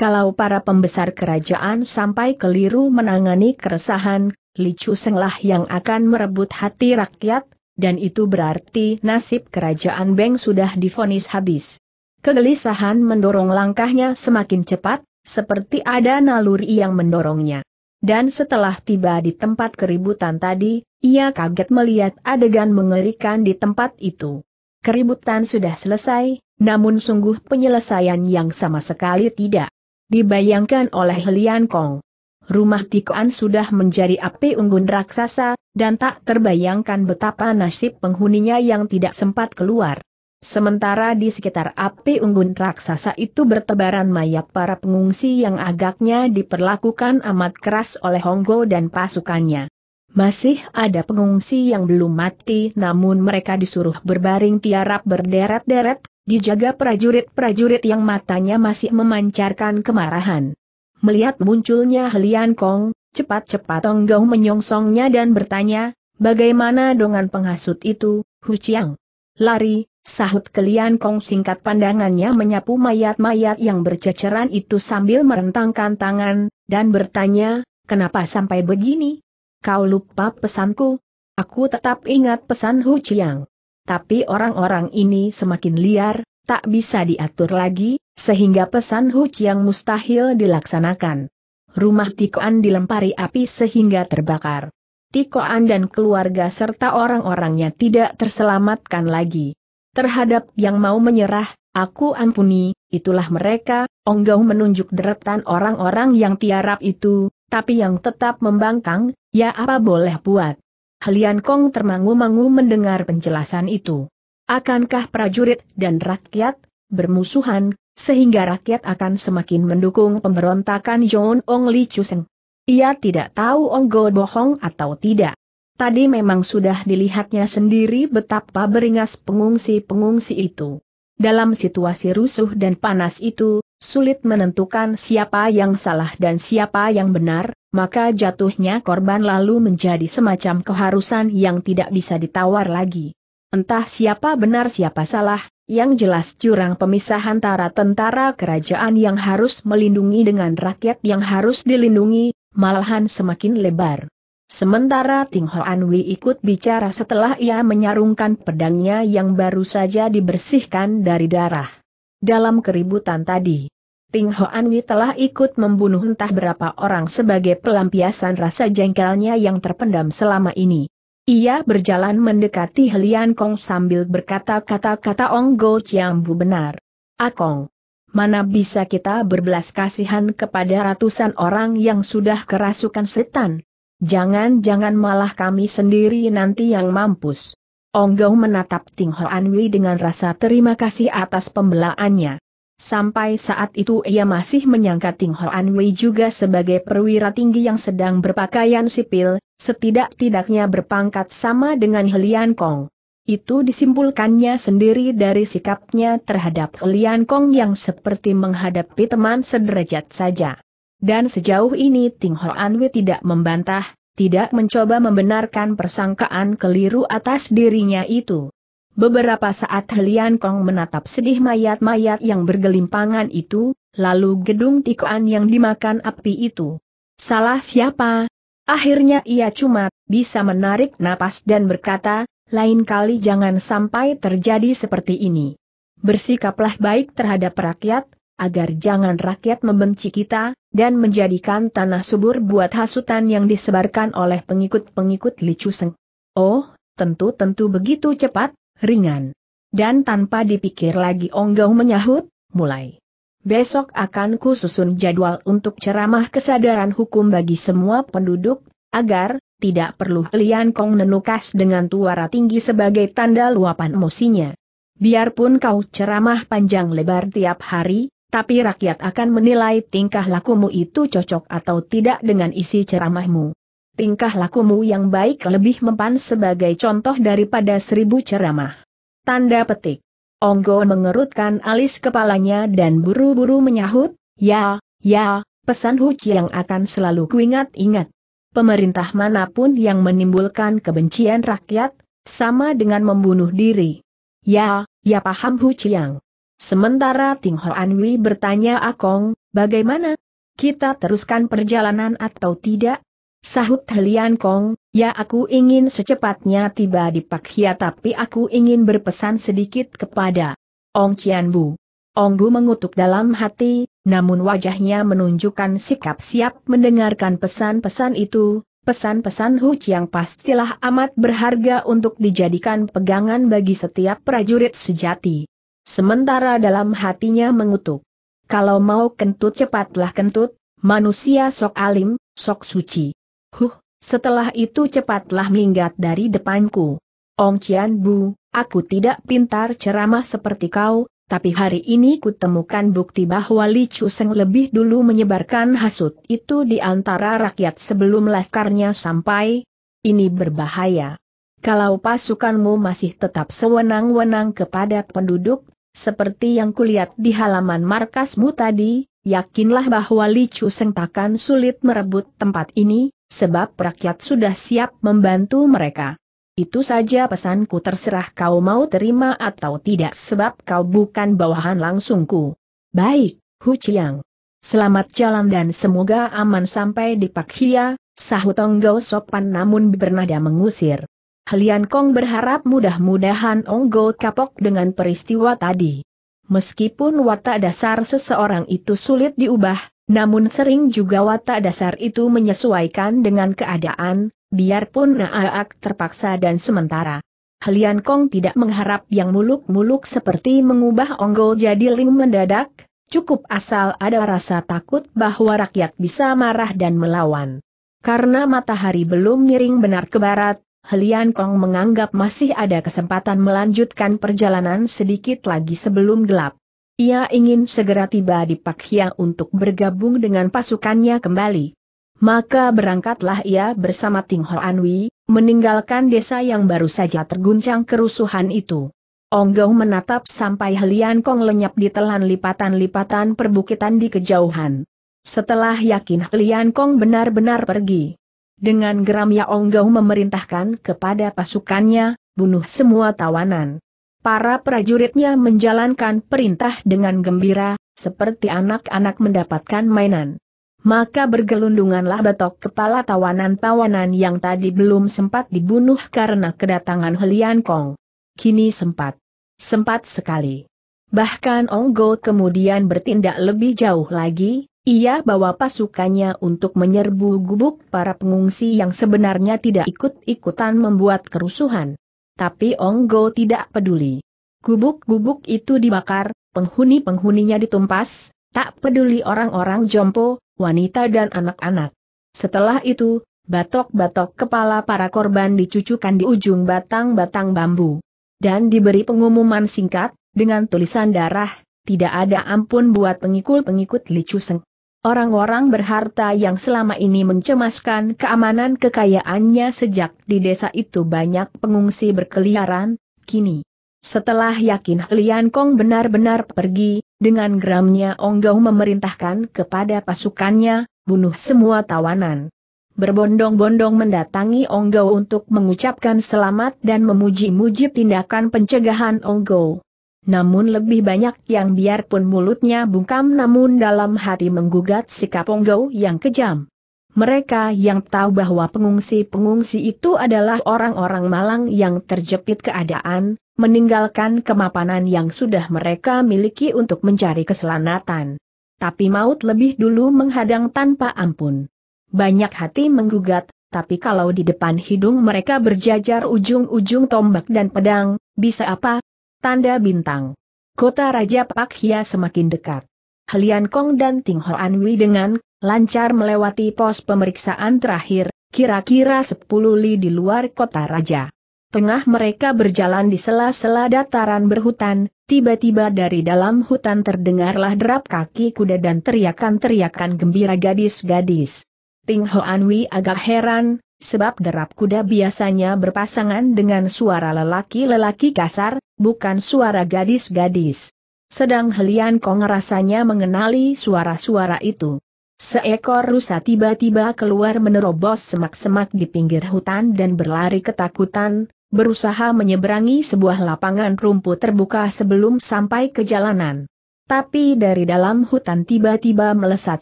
Kalau para pembesar kerajaan sampai keliru menangani keresahan, licu Chu Senglah yang akan merebut hati rakyat, dan itu berarti nasib kerajaan Beng sudah difonis habis. Kegelisahan mendorong langkahnya semakin cepat, seperti ada naluri yang mendorongnya. Dan setelah tiba di tempat keributan tadi, ia kaget melihat adegan mengerikan di tempat itu. Keributan sudah selesai, namun sungguh penyelesaian yang sama sekali tidak dibayangkan oleh Helian Kong. Rumah Tikoan sudah menjadi api unggun raksasa, dan tak terbayangkan betapa nasib penghuninya yang tidak sempat keluar. Sementara di sekitar api unggun raksasa itu bertebaran mayat para pengungsi yang agaknya diperlakukan amat keras oleh Honggo dan pasukannya. Masih ada pengungsi yang belum mati namun mereka disuruh berbaring tiarap berderet-deret dijaga prajurit-prajurit yang matanya masih memancarkan kemarahan. Melihat munculnya Helian Kong, cepat-cepat Tonggau menyongsongnya dan bertanya, bagaimana dengan penghasut itu, Hu Chiang? Lari, sahut Kelian Kong singkat pandangannya menyapu mayat-mayat yang berceceran itu sambil merentangkan tangan, dan bertanya, kenapa sampai begini? Kau lupa pesanku? Aku tetap ingat pesan Hu Chiang tapi orang-orang ini semakin liar, tak bisa diatur lagi, sehingga pesan Hu Chiang mustahil dilaksanakan. Rumah Tikoan dilempari api sehingga terbakar. Tikoan dan keluarga serta orang-orangnya tidak terselamatkan lagi. Terhadap yang mau menyerah, aku ampuni, itulah mereka, Onggau menunjuk deretan orang-orang yang tiarap itu, tapi yang tetap membangkang, ya apa boleh buat. Halian Kong termangu-mangu mendengar penjelasan itu. Akankah prajurit dan rakyat bermusuhan, sehingga rakyat akan semakin mendukung pemberontakan John Ong Li Chuseng? Ia tidak tahu Ong Go bohong atau tidak. Tadi memang sudah dilihatnya sendiri betapa beringas pengungsi-pengungsi itu. Dalam situasi rusuh dan panas itu, sulit menentukan siapa yang salah dan siapa yang benar, maka jatuhnya korban lalu menjadi semacam keharusan yang tidak bisa ditawar lagi. Entah siapa benar siapa salah, yang jelas curang pemisah antara tentara kerajaan yang harus melindungi dengan rakyat yang harus dilindungi, malahan semakin lebar. Sementara Ting Anwi ikut bicara setelah ia menyarungkan pedangnya yang baru saja dibersihkan dari darah dalam keributan tadi. Ting Hoanwi telah ikut membunuh entah berapa orang sebagai pelampiasan rasa jengkelnya yang terpendam selama ini. Ia berjalan mendekati Helian Kong sambil berkata-kata kata Ong Go Chiambu benar. Akong, mana bisa kita berbelas kasihan kepada ratusan orang yang sudah kerasukan setan? Jangan-jangan malah kami sendiri nanti yang mampus. Onggong menatap Ting Hoan Wei dengan rasa terima kasih atas pembelaannya. Sampai saat itu ia masih menyangka Ting Hoan Wei juga sebagai perwira tinggi yang sedang berpakaian sipil, setidak-tidaknya berpangkat sama dengan Helian Kong. Itu disimpulkannya sendiri dari sikapnya terhadap Helian Kong yang seperti menghadapi teman sederajat saja. Dan sejauh ini Ting Hoan Wei tidak membantah, tidak mencoba membenarkan persangkaan keliru atas dirinya itu. Beberapa saat Helian Kong menatap sedih mayat-mayat yang bergelimpangan itu, lalu gedung tikoan yang dimakan api itu. Salah siapa? Akhirnya ia cuma bisa menarik napas dan berkata, lain kali jangan sampai terjadi seperti ini. Bersikaplah baik terhadap rakyat, agar jangan rakyat membenci kita, dan menjadikan tanah subur buat hasutan yang disebarkan oleh pengikut-pengikut Li Chuseng. Oh, tentu-tentu begitu cepat, ringan. Dan tanpa dipikir lagi Onggau menyahut, mulai. Besok akan kususun jadwal untuk ceramah kesadaran hukum bagi semua penduduk, agar, tidak perlu Lian Kong nenukas dengan tuara tinggi sebagai tanda luapan emosinya. Biarpun kau ceramah panjang lebar tiap hari, tapi rakyat akan menilai tingkah lakumu itu cocok atau tidak dengan isi ceramahmu. Tingkah lakumu yang baik lebih mempan sebagai contoh daripada seribu ceramah. Tanda petik. Onggo mengerutkan alis kepalanya dan buru-buru menyahut, ya, ya, pesan Huci yang akan selalu kuingat-ingat. Pemerintah manapun yang menimbulkan kebencian rakyat, sama dengan membunuh diri. Ya, ya paham Huci yang. Sementara Ting Anwi bertanya Akong, bagaimana? Kita teruskan perjalanan atau tidak? Sahut Helian Kong, ya aku ingin secepatnya tiba di Pak Hia tapi aku ingin berpesan sedikit kepada Ong Chian Bu. Ong Bu mengutuk dalam hati, namun wajahnya menunjukkan sikap siap mendengarkan pesan-pesan itu, pesan-pesan Hu Chiang pastilah amat berharga untuk dijadikan pegangan bagi setiap prajurit sejati. Sementara dalam hatinya mengutuk. Kalau mau kentut cepatlah kentut, manusia sok alim, sok suci. Huh, setelah itu cepatlah minggat dari depanku. Ong Cian Bu, aku tidak pintar ceramah seperti kau, tapi hari ini kutemukan bukti bahwa Li Chu Seng lebih dulu menyebarkan hasut itu di antara rakyat sebelum laskarnya sampai. Ini berbahaya. Kalau pasukanmu masih tetap sewenang-wenang kepada penduduk, seperti yang kulihat di halaman markasmu tadi, yakinlah bahwa Licu Seng takkan sulit merebut tempat ini, sebab rakyat sudah siap membantu mereka. Itu saja pesanku terserah kau mau terima atau tidak sebab kau bukan bawahan langsungku. Baik, Hu Chiang. Selamat jalan dan semoga aman sampai di Pakhia, sahut Tonggau sopan namun bernada mengusir. Helian Kong berharap mudah-mudahan Onggo kapok dengan peristiwa tadi. Meskipun watak dasar seseorang itu sulit diubah, namun sering juga watak dasar itu menyesuaikan dengan keadaan, biarpun Naaak terpaksa dan sementara. Helian Kong tidak mengharap yang muluk-muluk seperti mengubah Onggo jadi Ling mendadak, cukup asal ada rasa takut bahwa rakyat bisa marah dan melawan. Karena matahari belum miring benar ke barat, Helian Kong menganggap masih ada kesempatan melanjutkan perjalanan sedikit lagi sebelum gelap. Ia ingin segera tiba di Pakhia untuk bergabung dengan pasukannya kembali. Maka berangkatlah ia bersama Ting Ho Anwi, meninggalkan desa yang baru saja terguncang kerusuhan itu. Onggong menatap sampai Helian Kong lenyap di telan lipatan-lipatan perbukitan di kejauhan. Setelah yakin Helian Kong benar-benar pergi, dengan geram Yaonggau memerintahkan kepada pasukannya, bunuh semua tawanan. Para prajuritnya menjalankan perintah dengan gembira, seperti anak-anak mendapatkan mainan. Maka bergelundunganlah betok kepala tawanan-tawanan yang tadi belum sempat dibunuh karena kedatangan Helian Kong. Kini sempat. Sempat sekali. Bahkan Onggo kemudian bertindak lebih jauh lagi, ia bawa pasukannya untuk menyerbu gubuk para pengungsi yang sebenarnya tidak ikut-ikutan membuat kerusuhan. Tapi Onggo tidak peduli. Gubuk-gubuk itu dibakar, penghuni-penghuninya ditumpas, tak peduli orang-orang jompo, wanita dan anak-anak. Setelah itu, batok-batok kepala para korban dicucukan di ujung batang-batang bambu. Dan diberi pengumuman singkat, dengan tulisan darah, tidak ada ampun buat pengikul-pengikut Li Chuseng. Orang-orang berharta yang selama ini mencemaskan keamanan kekayaannya sejak di desa itu banyak pengungsi berkeliaran, kini. Setelah yakin Lian Kong benar-benar pergi, dengan geramnya Ong Gau memerintahkan kepada pasukannya, bunuh semua tawanan. Berbondong-bondong mendatangi Ong Gau untuk mengucapkan selamat dan memuji-muji tindakan pencegahan Ong Gau. Namun lebih banyak yang biarpun mulutnya bungkam namun dalam hati menggugat sikap Onggo yang kejam. Mereka yang tahu bahwa pengungsi-pengungsi itu adalah orang-orang malang yang terjepit keadaan, meninggalkan kemapanan yang sudah mereka miliki untuk mencari keselamatan. Tapi maut lebih dulu menghadang tanpa ampun. Banyak hati menggugat, tapi kalau di depan hidung mereka berjajar ujung-ujung tombak dan pedang, bisa apa, Tanda bintang. Kota Raja Pakhia semakin dekat. Helian Kong dan Ting Hoan Wei dengan lancar melewati pos pemeriksaan terakhir, kira-kira 10 li di luar kota raja. Tengah mereka berjalan di sela-sela dataran berhutan, tiba-tiba dari dalam hutan terdengarlah derap kaki kuda dan teriakan-teriakan gembira gadis-gadis. Ting Hoan Wei agak heran, sebab derap kuda biasanya berpasangan dengan suara lelaki-lelaki kasar, bukan suara gadis-gadis. Sedang Helian Kong rasanya mengenali suara-suara itu. Seekor rusa tiba-tiba keluar menerobos semak-semak di pinggir hutan dan berlari ketakutan, berusaha menyeberangi sebuah lapangan rumput terbuka sebelum sampai ke jalanan. Tapi dari dalam hutan tiba-tiba melesat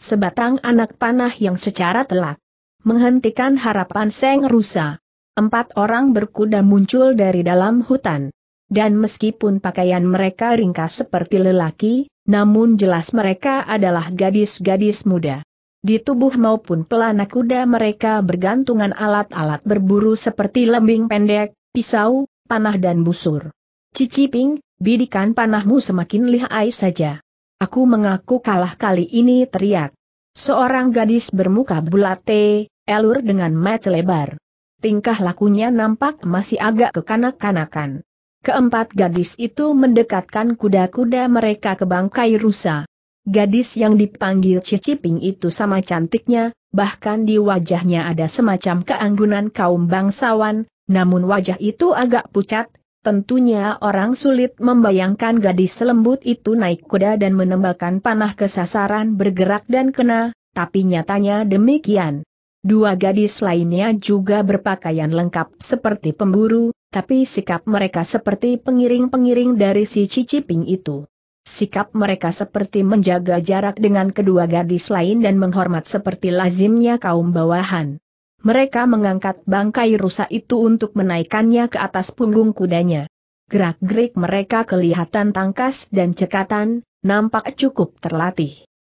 sebatang anak panah yang secara telak menghentikan harapan Seng Rusa. Empat orang berkuda muncul dari dalam hutan. Dan meskipun pakaian mereka ringkas seperti lelaki, namun jelas mereka adalah gadis-gadis muda. Di tubuh maupun pelana kuda mereka bergantungan alat-alat berburu seperti lembing pendek, pisau, panah dan busur. Ciciping, bidikan panahmu semakin lihai saja. Aku mengaku kalah kali ini teriak. Seorang gadis bermuka bulate, elur dengan mata lebar. Tingkah lakunya nampak masih agak kekanak-kanakan. Keempat gadis itu mendekatkan kuda-kuda mereka ke bangkai rusa. Gadis yang dipanggil Ciciping itu sama cantiknya, bahkan di wajahnya ada semacam keanggunan kaum bangsawan, namun wajah itu agak pucat, Tentunya orang sulit membayangkan gadis selembut itu naik kuda dan menembakkan panah ke sasaran bergerak dan kena, tapi nyatanya demikian. Dua gadis lainnya juga berpakaian lengkap seperti pemburu, tapi sikap mereka seperti pengiring-pengiring dari si Ciciping itu. Sikap mereka seperti menjaga jarak dengan kedua gadis lain dan menghormat seperti lazimnya kaum bawahan. Mereka mengangkat bangkai rusa itu untuk menaikkannya ke atas punggung kudanya. Gerak-gerik mereka kelihatan tangkas dan cekatan, nampak cukup terlatih.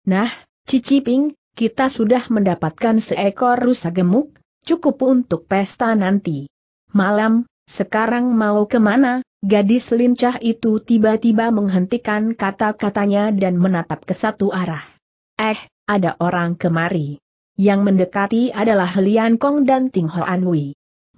Nah, Cici Ping, kita sudah mendapatkan seekor rusa gemuk, cukup untuk pesta nanti. Malam, sekarang mau kemana? Gadis lincah itu tiba-tiba menghentikan kata-katanya dan menatap ke satu arah. Eh, ada orang kemari. Yang mendekati adalah Lian Kong dan Ting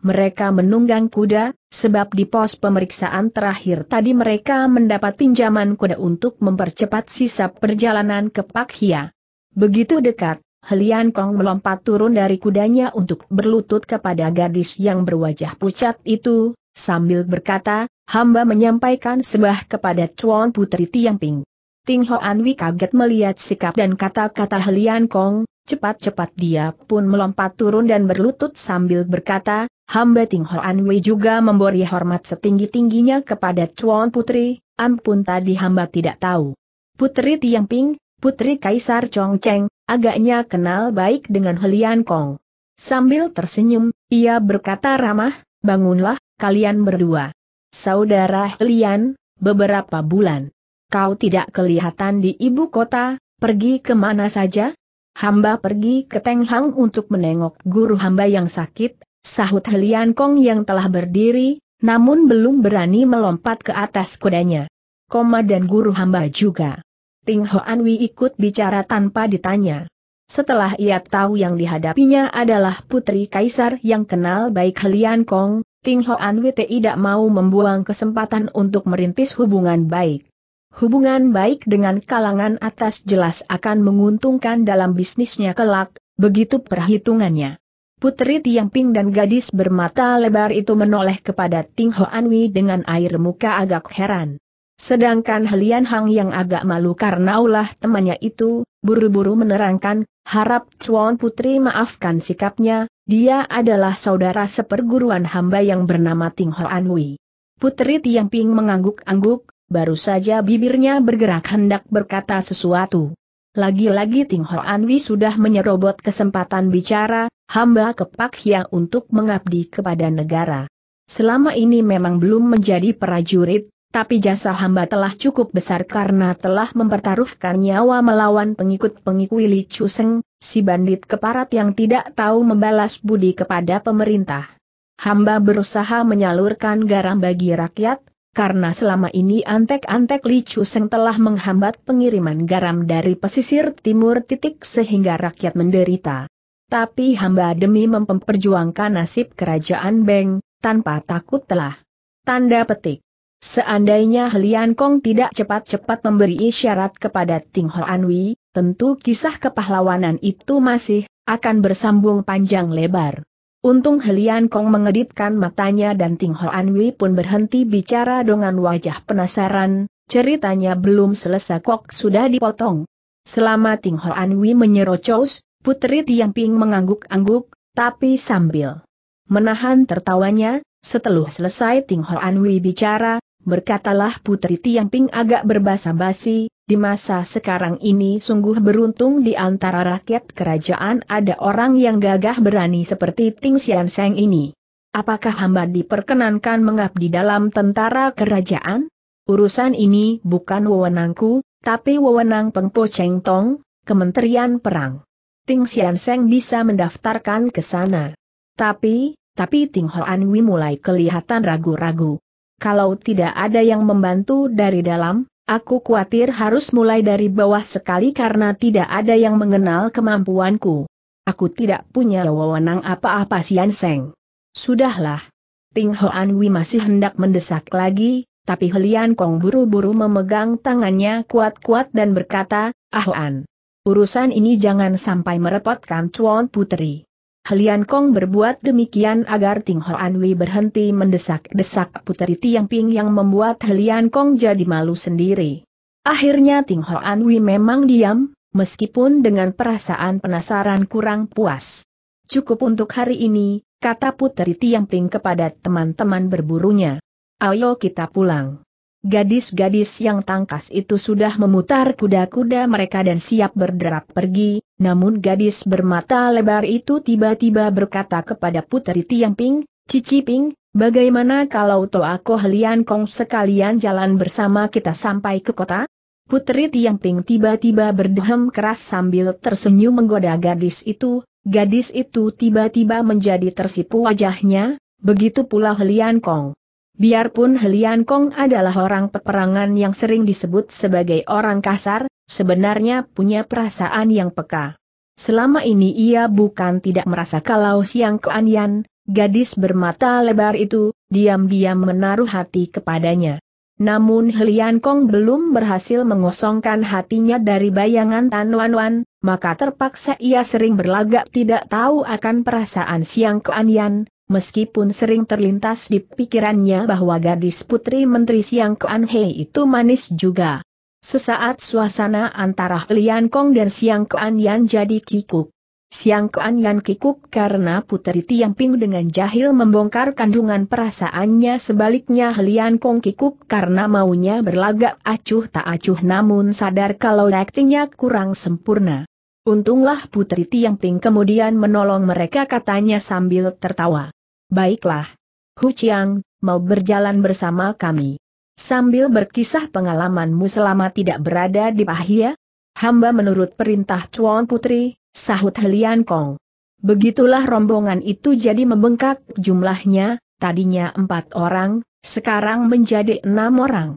Mereka menunggang kuda, sebab di pos pemeriksaan terakhir tadi mereka mendapat pinjaman kuda untuk mempercepat sisa perjalanan ke Pak Hia. Begitu dekat, Helian Kong melompat turun dari kudanya untuk berlutut kepada gadis yang berwajah pucat itu, sambil berkata, hamba menyampaikan sembah kepada Chuan Putri Tiangping. Ting Ho Anwi kaget melihat sikap dan kata-kata Helian Kong, cepat-cepat dia pun melompat turun dan berlutut sambil berkata, hamba Ting Ho Anwi juga memberi hormat setinggi-tingginya kepada Chuan Putri, ampun tadi hamba tidak tahu. Putri Tiangping, putri Kaisar Chongcheng, agaknya kenal baik dengan Helian Kong. Sambil tersenyum, ia berkata ramah, bangunlah, kalian berdua. Saudara Helian, beberapa bulan. Kau tidak kelihatan di ibu kota, pergi kemana saja? Hamba pergi ke Tenghang untuk menengok guru hamba yang sakit, sahut Helian Kong yang telah berdiri, namun belum berani melompat ke atas kudanya. Koma dan guru hamba juga. Ting Hoan Wi ikut bicara tanpa ditanya. Setelah ia tahu yang dihadapinya adalah putri kaisar yang kenal baik Helian Kong, Ting Hoan Wi tidak mau membuang kesempatan untuk merintis hubungan baik. Hubungan baik dengan kalangan atas jelas akan menguntungkan dalam bisnisnya kelak, begitu perhitungannya. Putri Tiang Ping dan gadis bermata lebar itu menoleh kepada Ting Hoan Wi dengan air muka agak heran. Sedangkan Helian Hang yang agak malu karena ulah temannya itu, buru-buru menerangkan, harap Chuan Putri maafkan sikapnya, dia adalah saudara seperguruan hamba yang bernama Ting Hoan Wei. Putri Tiang Ping mengangguk-angguk, baru saja bibirnya bergerak hendak berkata sesuatu. Lagi-lagi Ting Hoan Wei sudah menyerobot kesempatan bicara, hamba kepak ya untuk mengabdi kepada negara. Selama ini memang belum menjadi prajurit, tapi jasa hamba telah cukup besar karena telah mempertaruhkan nyawa melawan pengikut-pengikut Li Chuseng, si bandit keparat yang tidak tahu membalas budi kepada pemerintah. Hamba berusaha menyalurkan garam bagi rakyat, karena selama ini antek-antek Li Chuseng telah menghambat pengiriman garam dari pesisir timur titik sehingga rakyat menderita. Tapi hamba demi memperjuangkan nasib kerajaan Beng, tanpa takut telah. Tanda petik. Seandainya Lian Kong tidak cepat-cepat memberi isyarat kepada Ting Ho Anwi, tentu kisah kepahlawanan itu masih akan bersambung panjang lebar. Untung Lian Kong mengedipkan matanya dan Ting Ho Anwi pun berhenti bicara dengan wajah penasaran, ceritanya belum selesai kok sudah dipotong. Selama Ting Ho Anwi menyerocos, Putri Tiang Ping mengangguk-angguk, tapi sambil menahan tertawanya, setelah selesai Ting Ho Anwi bicara, berkatalah Putri Tiangping agak berbasa-basi, di masa sekarang ini sungguh beruntung di antara rakyat kerajaan ada orang yang gagah berani seperti Ting Xian Seng ini. Apakah hamba diperkenankan mengabdi dalam tentara kerajaan? Urusan ini bukan wewenangku, tapi wewenang Pengpo Cheng Tong, Kementerian Perang. Ting Xian Seng bisa mendaftarkan ke sana. Tapi, tapi Ting Hoan Wi mulai kelihatan ragu-ragu kalau tidak ada yang membantu dari dalam, aku khawatir harus mulai dari bawah sekali karena tidak ada yang mengenal kemampuanku. Aku tidak punya wewenang apa-apa Sian Seng. Sudahlah. Ting Hoan Wi masih hendak mendesak lagi, tapi Helian Kong buru-buru memegang tangannya kuat-kuat dan berkata, Ah Hoan, Urusan ini jangan sampai merepotkan Chuan Putri. Helian Kong berbuat demikian agar Ting Ho Anwi berhenti mendesak-desak Puteri Tiang Ping yang membuat Helian Kong jadi malu sendiri. Akhirnya Ting Ho Anwi memang diam, meskipun dengan perasaan penasaran kurang puas. Cukup untuk hari ini, kata Puteri Tiang Ping kepada teman-teman berburunya. Ayo kita pulang. Gadis-gadis yang tangkas itu sudah memutar kuda-kuda mereka dan siap berderap pergi, namun gadis bermata lebar itu tiba-tiba berkata kepada Putri Tiang Ping, Cici Ping, bagaimana kalau Toako Lian Kong sekalian jalan bersama kita sampai ke kota? Putri Tiang Ping tiba-tiba berdehem keras sambil tersenyum menggoda gadis itu, gadis itu tiba-tiba menjadi tersipu wajahnya, begitu pula Helian Kong. Biarpun Helian Kong adalah orang peperangan yang sering disebut sebagai orang kasar, sebenarnya punya perasaan yang peka. Selama ini ia bukan tidak merasa kalau Siang keanian, gadis bermata lebar itu, diam-diam menaruh hati kepadanya. Namun Helian Kong belum berhasil mengosongkan hatinya dari bayangan Tan Wan Wan, maka terpaksa ia sering berlagak tidak tahu akan perasaan Siang keanian, meskipun sering terlintas di pikirannya bahwa gadis putri Menteri Siang Kean Hei itu manis juga. Sesaat suasana antara Lian Kong dan Siang Kuan Yan jadi kikuk. Siang Kuan Yan kikuk karena putri Tiang Ping dengan jahil membongkar kandungan perasaannya sebaliknya Lian Kong kikuk karena maunya berlagak acuh tak acuh namun sadar kalau aktingnya kurang sempurna. Untunglah putri Tiang Ping kemudian menolong mereka katanya sambil tertawa. Baiklah. Hu Chiang, mau berjalan bersama kami. Sambil berkisah pengalamanmu selama tidak berada di Pahia, hamba menurut perintah Chuan Putri, sahut Helian Kong. Begitulah rombongan itu jadi membengkak jumlahnya, tadinya empat orang, sekarang menjadi enam orang.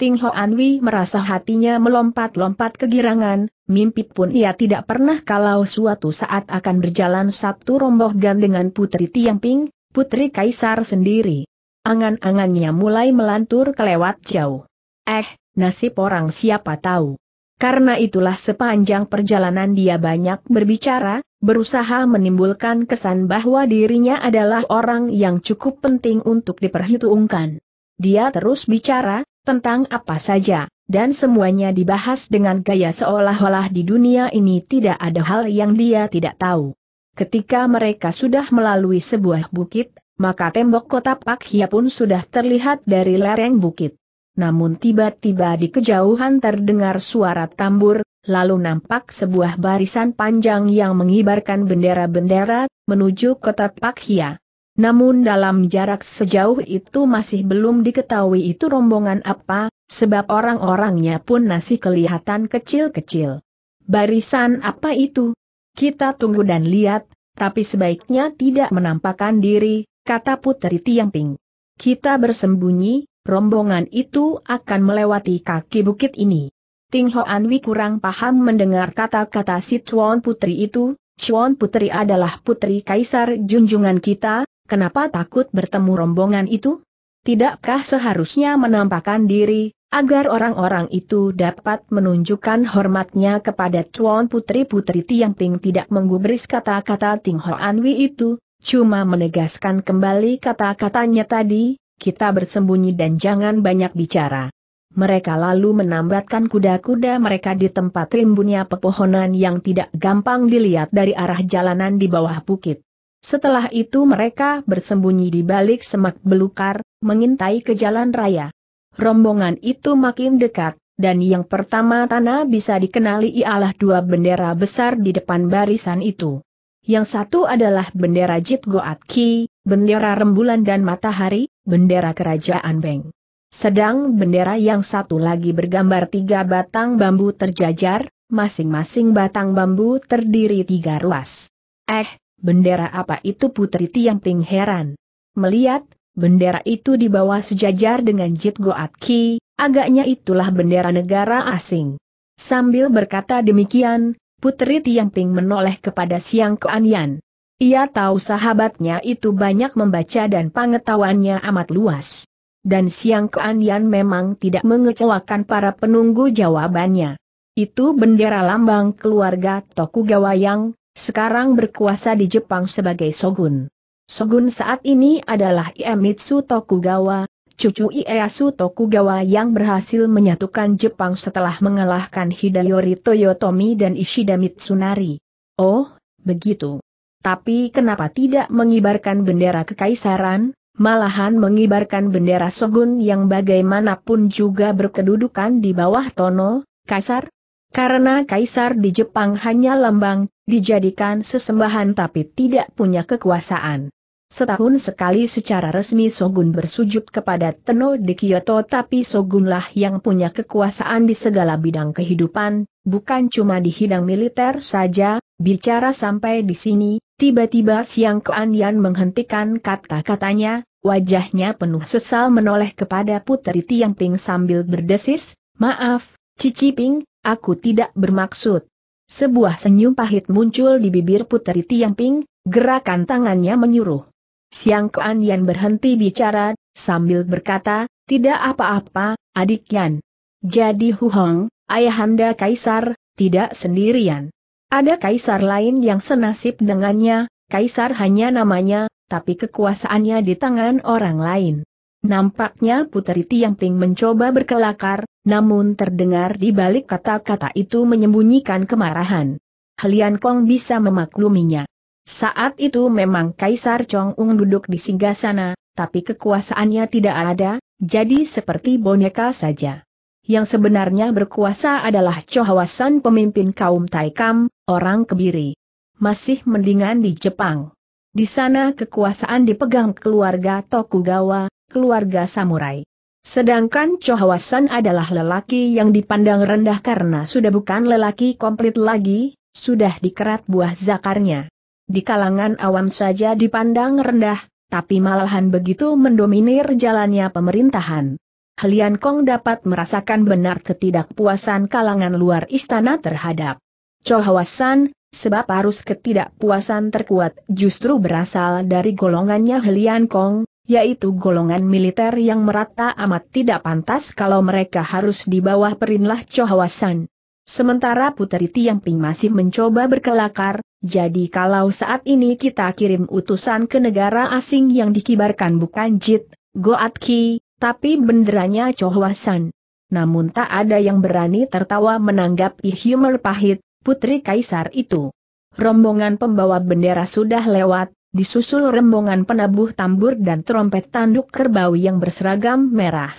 Ting Hoan Anwi merasa hatinya melompat-lompat kegirangan, mimpi pun ia tidak pernah kalau suatu saat akan berjalan satu rombongan dengan Putri Tiangping, Putri Kaisar sendiri. Angan-angannya mulai melantur kelewat jauh. Eh, nasib orang siapa tahu. Karena itulah sepanjang perjalanan dia banyak berbicara, berusaha menimbulkan kesan bahwa dirinya adalah orang yang cukup penting untuk diperhitungkan. Dia terus bicara, tentang apa saja, dan semuanya dibahas dengan gaya seolah-olah di dunia ini tidak ada hal yang dia tidak tahu. Ketika mereka sudah melalui sebuah bukit, maka tembok kota Pak Hia pun sudah terlihat dari lereng bukit. Namun tiba-tiba di kejauhan terdengar suara tambur, lalu nampak sebuah barisan panjang yang mengibarkan bendera-bendera, menuju kota Pak Hia. Namun dalam jarak sejauh itu masih belum diketahui itu rombongan apa, sebab orang-orangnya pun masih kelihatan kecil-kecil. Barisan apa itu? Kita tunggu dan lihat, tapi sebaiknya tidak menampakkan diri, kata putri Tiangping. Kita bersembunyi, rombongan itu akan melewati kaki bukit ini. Ting Hoanwi kurang paham mendengar kata-kata si Chuan Putri itu, Chuan Putri adalah putri kaisar junjungan kita, kenapa takut bertemu rombongan itu? Tidakkah seharusnya menampakkan diri, agar orang-orang itu dapat menunjukkan hormatnya kepada Chuan Putri Putri Tiangping tidak menggubris kata-kata Ting Hoanwi itu, Cuma menegaskan kembali kata-katanya tadi, kita bersembunyi dan jangan banyak bicara. Mereka lalu menambatkan kuda-kuda mereka di tempat rimbunnya pepohonan yang tidak gampang dilihat dari arah jalanan di bawah bukit. Setelah itu mereka bersembunyi di balik semak belukar, mengintai ke jalan raya. Rombongan itu makin dekat, dan yang pertama tanah bisa dikenali ialah dua bendera besar di depan barisan itu. Yang satu adalah bendera Jit Goatki, bendera rembulan dan matahari, bendera kerajaan Beng. Sedang bendera yang satu lagi bergambar tiga batang bambu terjajar, masing-masing batang bambu terdiri tiga ruas. Eh, bendera apa itu Putri Tiang Ping heran. Melihat, bendera itu dibawa sejajar dengan Jit Goatki, agaknya itulah bendera negara asing. Sambil berkata demikian, Putri Tiangping menoleh kepada Siang Keanian. Ia tahu sahabatnya itu banyak membaca dan pengetahuannya amat luas. Dan Siang Keanian memang tidak mengecewakan para penunggu jawabannya. Itu bendera lambang keluarga Tokugawa yang sekarang berkuasa di Jepang sebagai Shogun. Shogun saat ini adalah Iemitsu Tokugawa, cucu Ieyasu Tokugawa yang berhasil menyatukan Jepang setelah mengalahkan Hideyori Toyotomi dan Ishida Mitsunari. Oh, begitu. Tapi kenapa tidak mengibarkan bendera kekaisaran, malahan mengibarkan bendera Shogun yang bagaimanapun juga berkedudukan di bawah Tono, Kaisar? Karena Kaisar di Jepang hanya lambang, dijadikan sesembahan tapi tidak punya kekuasaan. Setahun sekali secara resmi Sogun bersujud kepada Teno di Kyoto tapi Sogunlah yang punya kekuasaan di segala bidang kehidupan, bukan cuma di hidang militer saja, bicara sampai di sini, tiba-tiba Siang Keanyan menghentikan kata-katanya, wajahnya penuh sesal menoleh kepada Putri Ping sambil berdesis, maaf, Cici Ping, aku tidak bermaksud. Sebuah senyum pahit muncul di bibir Putri Ping, gerakan tangannya menyuruh. Siang Kuan Yan berhenti bicara, sambil berkata, tidak apa-apa, adik Yan. Jadi Hu Hong, ayahanda Kaisar, tidak sendirian. Ada Kaisar lain yang senasib dengannya, Kaisar hanya namanya, tapi kekuasaannya di tangan orang lain. Nampaknya Putri Ping mencoba berkelakar, namun terdengar di balik kata-kata itu menyembunyikan kemarahan. Helian Kong bisa memakluminya. Saat itu memang Kaisar Chong Ung duduk di singgah sana, tapi kekuasaannya tidak ada, jadi seperti boneka saja. Yang sebenarnya berkuasa adalah Chohawasan pemimpin kaum Taikam, orang kebiri. Masih mendingan di Jepang. Di sana kekuasaan dipegang keluarga Tokugawa, keluarga samurai. Sedangkan Chohawasan adalah lelaki yang dipandang rendah karena sudah bukan lelaki komplit lagi, sudah dikerat buah zakarnya di kalangan awam saja dipandang rendah, tapi malahan begitu mendominir jalannya pemerintahan. Helian Kong dapat merasakan benar ketidakpuasan kalangan luar istana terhadap Chohawasan, sebab arus ketidakpuasan terkuat justru berasal dari golongannya Helian Kong, yaitu golongan militer yang merata amat tidak pantas kalau mereka harus di bawah perintah Chohawasan. Sementara putri Tiangping masih mencoba berkelakar, jadi kalau saat ini kita kirim utusan ke negara asing yang dikibarkan bukan Jit, Goat Ki, tapi benderanya Chohwasan. Namun tak ada yang berani tertawa menanggapi humor pahit, putri kaisar itu. Rombongan pembawa bendera sudah lewat, disusul rombongan penabuh tambur dan trompet tanduk kerbau yang berseragam merah.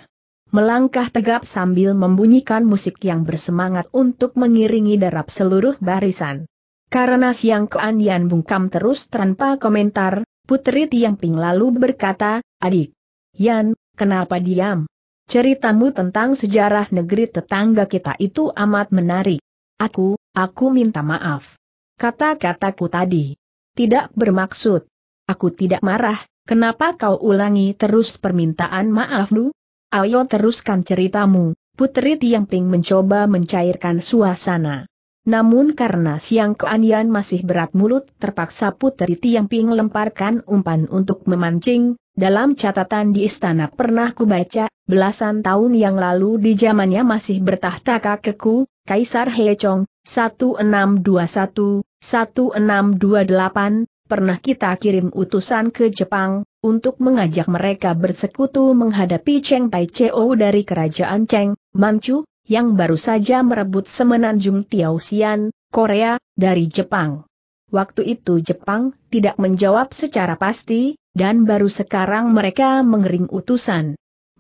Melangkah tegap sambil membunyikan musik yang bersemangat untuk mengiringi derap seluruh barisan. Karena Siang Keandian bungkam terus tanpa komentar, Putri Tiang Ping lalu berkata, Adik, Yan, kenapa diam? Ceritamu tentang sejarah negeri tetangga kita itu amat menarik. Aku, aku minta maaf. Kata-kataku tadi. Tidak bermaksud. Aku tidak marah, kenapa kau ulangi terus permintaan maafmu? Ayo teruskan ceritamu, Putri Tiang Ping mencoba mencairkan suasana. Namun karena Siang Keanian masih berat mulut, terpaksa Putri Tiang Ping lemparkan umpan untuk memancing, dalam catatan di istana pernah kubaca, belasan tahun yang lalu di zamannya masih bertahta kakekku, Kaisar Hechong, 1621, 1628, pernah kita kirim utusan ke Jepang, untuk mengajak mereka bersekutu menghadapi Cheng Tai Cheo dari kerajaan Cheng, Manchu, yang baru saja merebut semenanjung Tiaosian, Korea, dari Jepang. Waktu itu Jepang tidak menjawab secara pasti, dan baru sekarang mereka mengering utusan.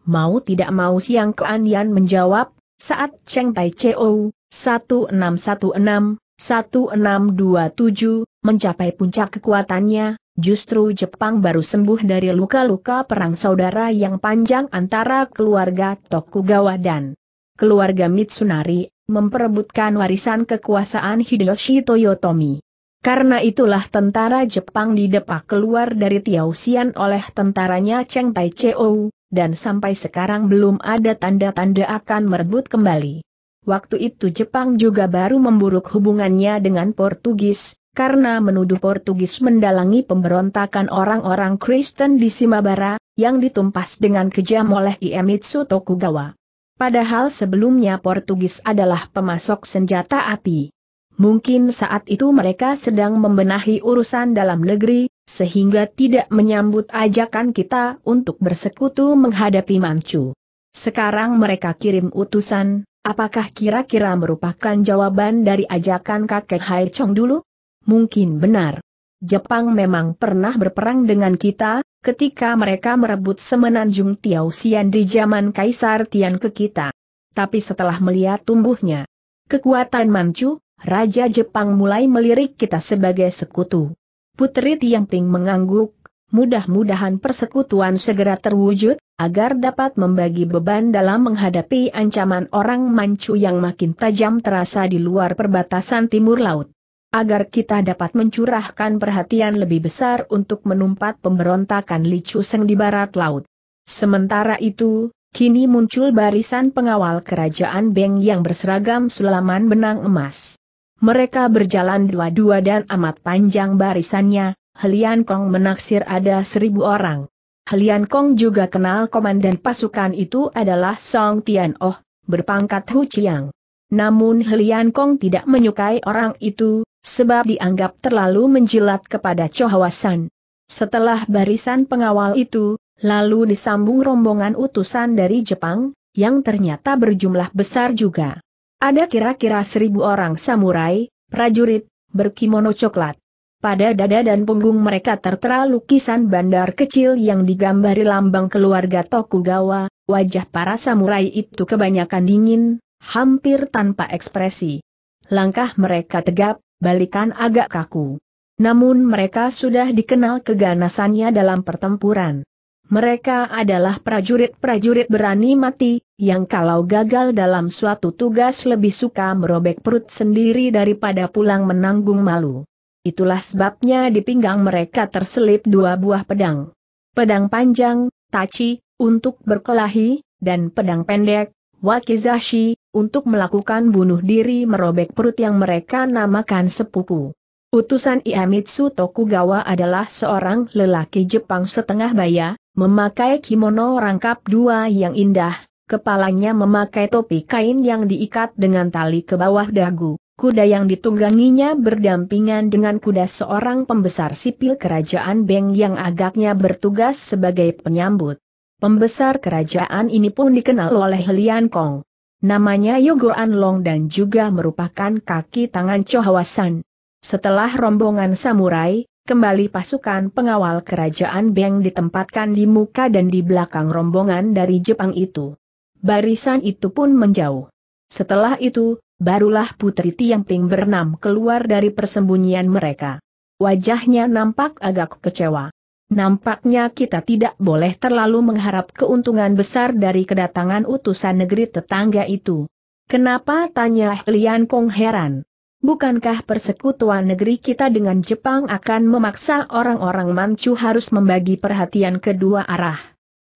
Mau tidak mau Siang Keanian menjawab, saat Cheng Tai CO, 1616, 1627, mencapai puncak kekuatannya, justru Jepang baru sembuh dari luka-luka perang saudara yang panjang antara keluarga Tokugawa dan keluarga Mitsunari, memperebutkan warisan kekuasaan Hideyoshi Toyotomi. Karena itulah tentara Jepang didepak keluar dari Tiausian oleh tentaranya Cheng Tai Chou, dan sampai sekarang belum ada tanda-tanda akan merebut kembali. Waktu itu Jepang juga baru memburuk hubungannya dengan Portugis, karena menuduh Portugis mendalangi pemberontakan orang-orang Kristen di Simabara, yang ditumpas dengan kejam oleh Iemitsu Tokugawa. Padahal sebelumnya Portugis adalah pemasok senjata api. Mungkin saat itu mereka sedang membenahi urusan dalam negeri, sehingga tidak menyambut ajakan kita untuk bersekutu menghadapi Manchu. Sekarang mereka kirim utusan, apakah kira-kira merupakan jawaban dari ajakan kakek Hai Chong dulu? Mungkin benar. Jepang memang pernah berperang dengan kita, ketika mereka merebut semenanjung Tiausian di zaman Kaisar Tian ke kita. Tapi setelah melihat tumbuhnya kekuatan Manchu, Raja Jepang mulai melirik kita sebagai sekutu. Putri Tiangping mengangguk, mudah-mudahan persekutuan segera terwujud, agar dapat membagi beban dalam menghadapi ancaman orang Manchu yang makin tajam terasa di luar perbatasan timur laut agar kita dapat mencurahkan perhatian lebih besar untuk menumpat pemberontakan Li Chuseng di barat laut. Sementara itu, kini muncul barisan pengawal kerajaan Beng yang berseragam sulaman benang emas. Mereka berjalan dua-dua dan amat panjang barisannya, Helian Kong menaksir ada seribu orang. Helian Kong juga kenal komandan pasukan itu adalah Song Tian Oh, berpangkat Hu Chiang. Namun Helian Kong tidak menyukai orang itu, sebab dianggap terlalu menjilat kepada Chohawasan. Setelah barisan pengawal itu, lalu disambung rombongan utusan dari Jepang, yang ternyata berjumlah besar juga. Ada kira-kira seribu orang samurai, prajurit, berkimono coklat. Pada dada dan punggung mereka tertera lukisan bandar kecil yang digambari lambang keluarga Tokugawa, wajah para samurai itu kebanyakan dingin, hampir tanpa ekspresi. Langkah mereka tegap, balikan agak kaku. Namun mereka sudah dikenal keganasannya dalam pertempuran. Mereka adalah prajurit-prajurit berani mati, yang kalau gagal dalam suatu tugas lebih suka merobek perut sendiri daripada pulang menanggung malu. Itulah sebabnya di pinggang mereka terselip dua buah pedang. Pedang panjang, taci, untuk berkelahi, dan pedang pendek, Wakizashi, untuk melakukan bunuh diri merobek perut yang mereka namakan sepuku. Utusan Iamitsu Tokugawa adalah seorang lelaki Jepang setengah baya, memakai kimono rangkap dua yang indah, kepalanya memakai topi kain yang diikat dengan tali ke bawah dagu, kuda yang ditungganginya berdampingan dengan kuda seorang pembesar sipil kerajaan Beng yang agaknya bertugas sebagai penyambut. Pembesar kerajaan ini pun dikenal oleh Lian Kong. Namanya Yogo Anlong dan juga merupakan kaki tangan Chohawasan. Setelah rombongan samurai, kembali pasukan pengawal kerajaan Beng ditempatkan di muka dan di belakang rombongan dari Jepang itu. Barisan itu pun menjauh. Setelah itu, barulah Putri Tiang Ping bernam keluar dari persembunyian mereka. Wajahnya nampak agak kecewa. Nampaknya kita tidak boleh terlalu mengharap keuntungan besar dari kedatangan utusan negeri tetangga itu. Kenapa tanya Lian Kong heran? Bukankah persekutuan negeri kita dengan Jepang akan memaksa orang-orang Manchu harus membagi perhatian kedua arah?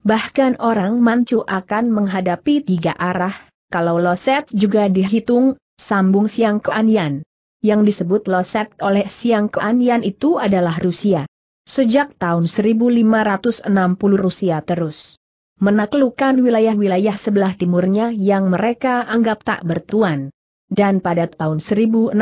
Bahkan orang Manchu akan menghadapi tiga arah, kalau loset juga dihitung, sambung Siang Yan. Yang disebut loset oleh Siang Yan itu adalah Rusia. Sejak tahun 1560 Rusia terus menaklukkan wilayah-wilayah sebelah timurnya yang mereka anggap tak bertuan. Dan pada tahun 1600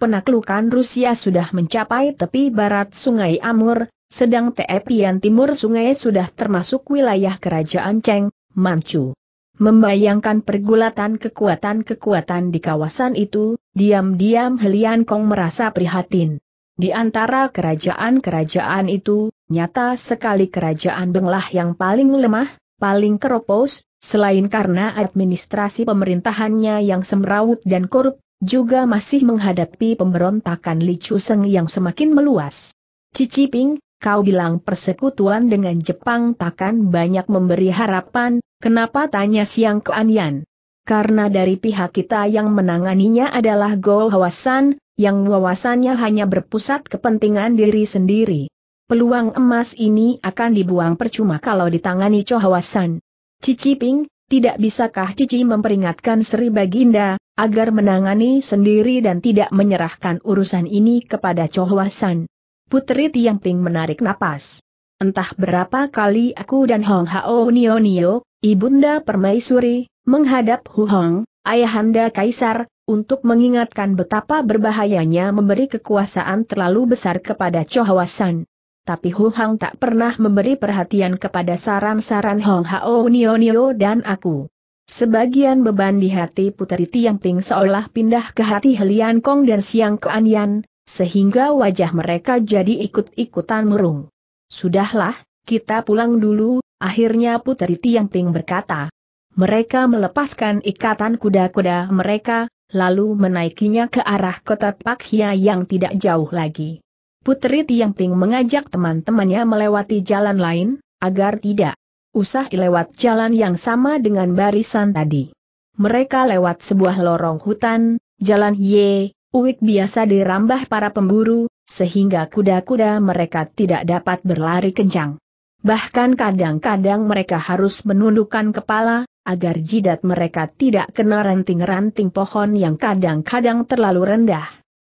penaklukan Rusia sudah mencapai tepi barat Sungai Amur, sedang tepian timur sungai sudah termasuk wilayah kerajaan Cheng, Manchu. Membayangkan pergulatan kekuatan-kekuatan di kawasan itu, diam-diam Helian Kong merasa prihatin. Di antara kerajaan-kerajaan itu, nyata sekali kerajaan Benglah yang paling lemah, paling keropos, selain karena administrasi pemerintahannya yang semrawut dan korup, juga masih menghadapi pemberontakan Li Chuseng yang semakin meluas. Cici Ciciping, kau bilang persekutuan dengan Jepang takkan banyak memberi harapan, kenapa tanya Siang ke Anian? Karena dari pihak kita yang menanganinya adalah Go Hawasan, yang wawasannya hanya berpusat kepentingan diri sendiri. Peluang emas ini akan dibuang percuma kalau ditangani Chohawasan. Cici Ping, tidak bisakah Cici memperingatkan Sri Baginda, agar menangani sendiri dan tidak menyerahkan urusan ini kepada Chohwasan? Putri Tiang Ping menarik napas. Entah berapa kali aku dan Hong Hao Nio Nio, Ibunda Permaisuri, menghadap Hu Hong, Ayahanda Kaisar, untuk mengingatkan betapa berbahayanya memberi kekuasaan terlalu besar kepada Chohwasan. Tapi Hu Hang tak pernah memberi perhatian kepada saran-saran Hong Hao Nio Nio dan aku. Sebagian beban di hati Putri Tiangping seolah pindah ke hati Helian Kong dan Siang Kuan Yan, sehingga wajah mereka jadi ikut-ikutan murung. Sudahlah, kita pulang dulu, akhirnya Putri Tiangping berkata. Mereka melepaskan ikatan kuda-kuda mereka, lalu menaikinya ke arah kota Pakia yang tidak jauh lagi. Putri Tiang Ting mengajak teman-temannya melewati jalan lain, agar tidak usah lewat jalan yang sama dengan barisan tadi. Mereka lewat sebuah lorong hutan, jalan Y, Uwik biasa dirambah para pemburu, sehingga kuda-kuda mereka tidak dapat berlari kencang. Bahkan kadang-kadang mereka harus menundukkan kepala, agar jidat mereka tidak kena ranting-ranting pohon yang kadang-kadang terlalu rendah.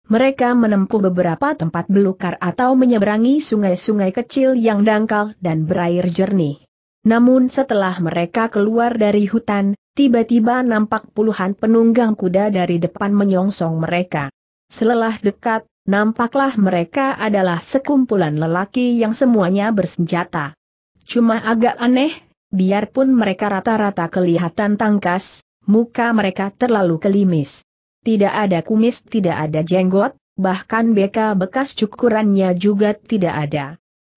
Mereka menempuh beberapa tempat belukar atau menyeberangi sungai-sungai kecil yang dangkal dan berair jernih. Namun setelah mereka keluar dari hutan, tiba-tiba nampak puluhan penunggang kuda dari depan menyongsong mereka. Selelah dekat, nampaklah mereka adalah sekumpulan lelaki yang semuanya bersenjata. Cuma agak aneh, biarpun mereka rata-rata kelihatan tangkas, muka mereka terlalu kelimis. Tidak ada kumis tidak ada jenggot, bahkan beka bekas cukurannya juga tidak ada.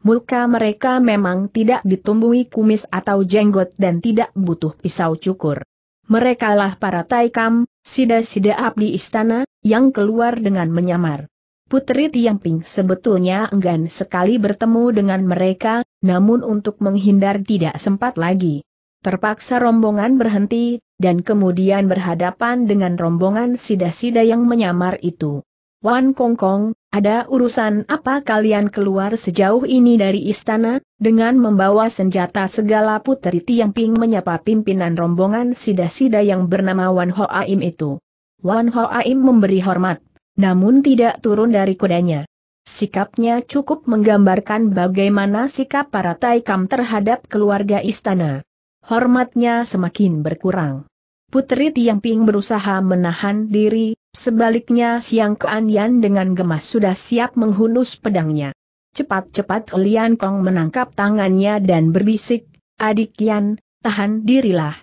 Muka mereka memang tidak ditumbuhi kumis atau jenggot dan tidak butuh pisau cukur. Merekalah para taikam, sida-sida abdi istana, yang keluar dengan menyamar. Putri Tiang Ping sebetulnya enggan sekali bertemu dengan mereka, namun untuk menghindar tidak sempat lagi. Terpaksa rombongan berhenti, dan kemudian berhadapan dengan rombongan sida-sida yang menyamar itu. Wan Kong Kong, ada urusan apa kalian keluar sejauh ini dari istana? Dengan membawa senjata segala puteri Tiang Ping menyapa pimpinan rombongan sida-sida yang bernama Wan Ho Aim itu. Wan Ho Aim memberi hormat, namun tidak turun dari kudanya. Sikapnya cukup menggambarkan bagaimana sikap para Taikam terhadap keluarga istana. Hormatnya semakin berkurang. Putri Ping berusaha menahan diri, sebaliknya Siang Keanian dengan gemas sudah siap menghunus pedangnya. Cepat-cepat Lian Kong menangkap tangannya dan berbisik, Adik Yan, tahan dirilah.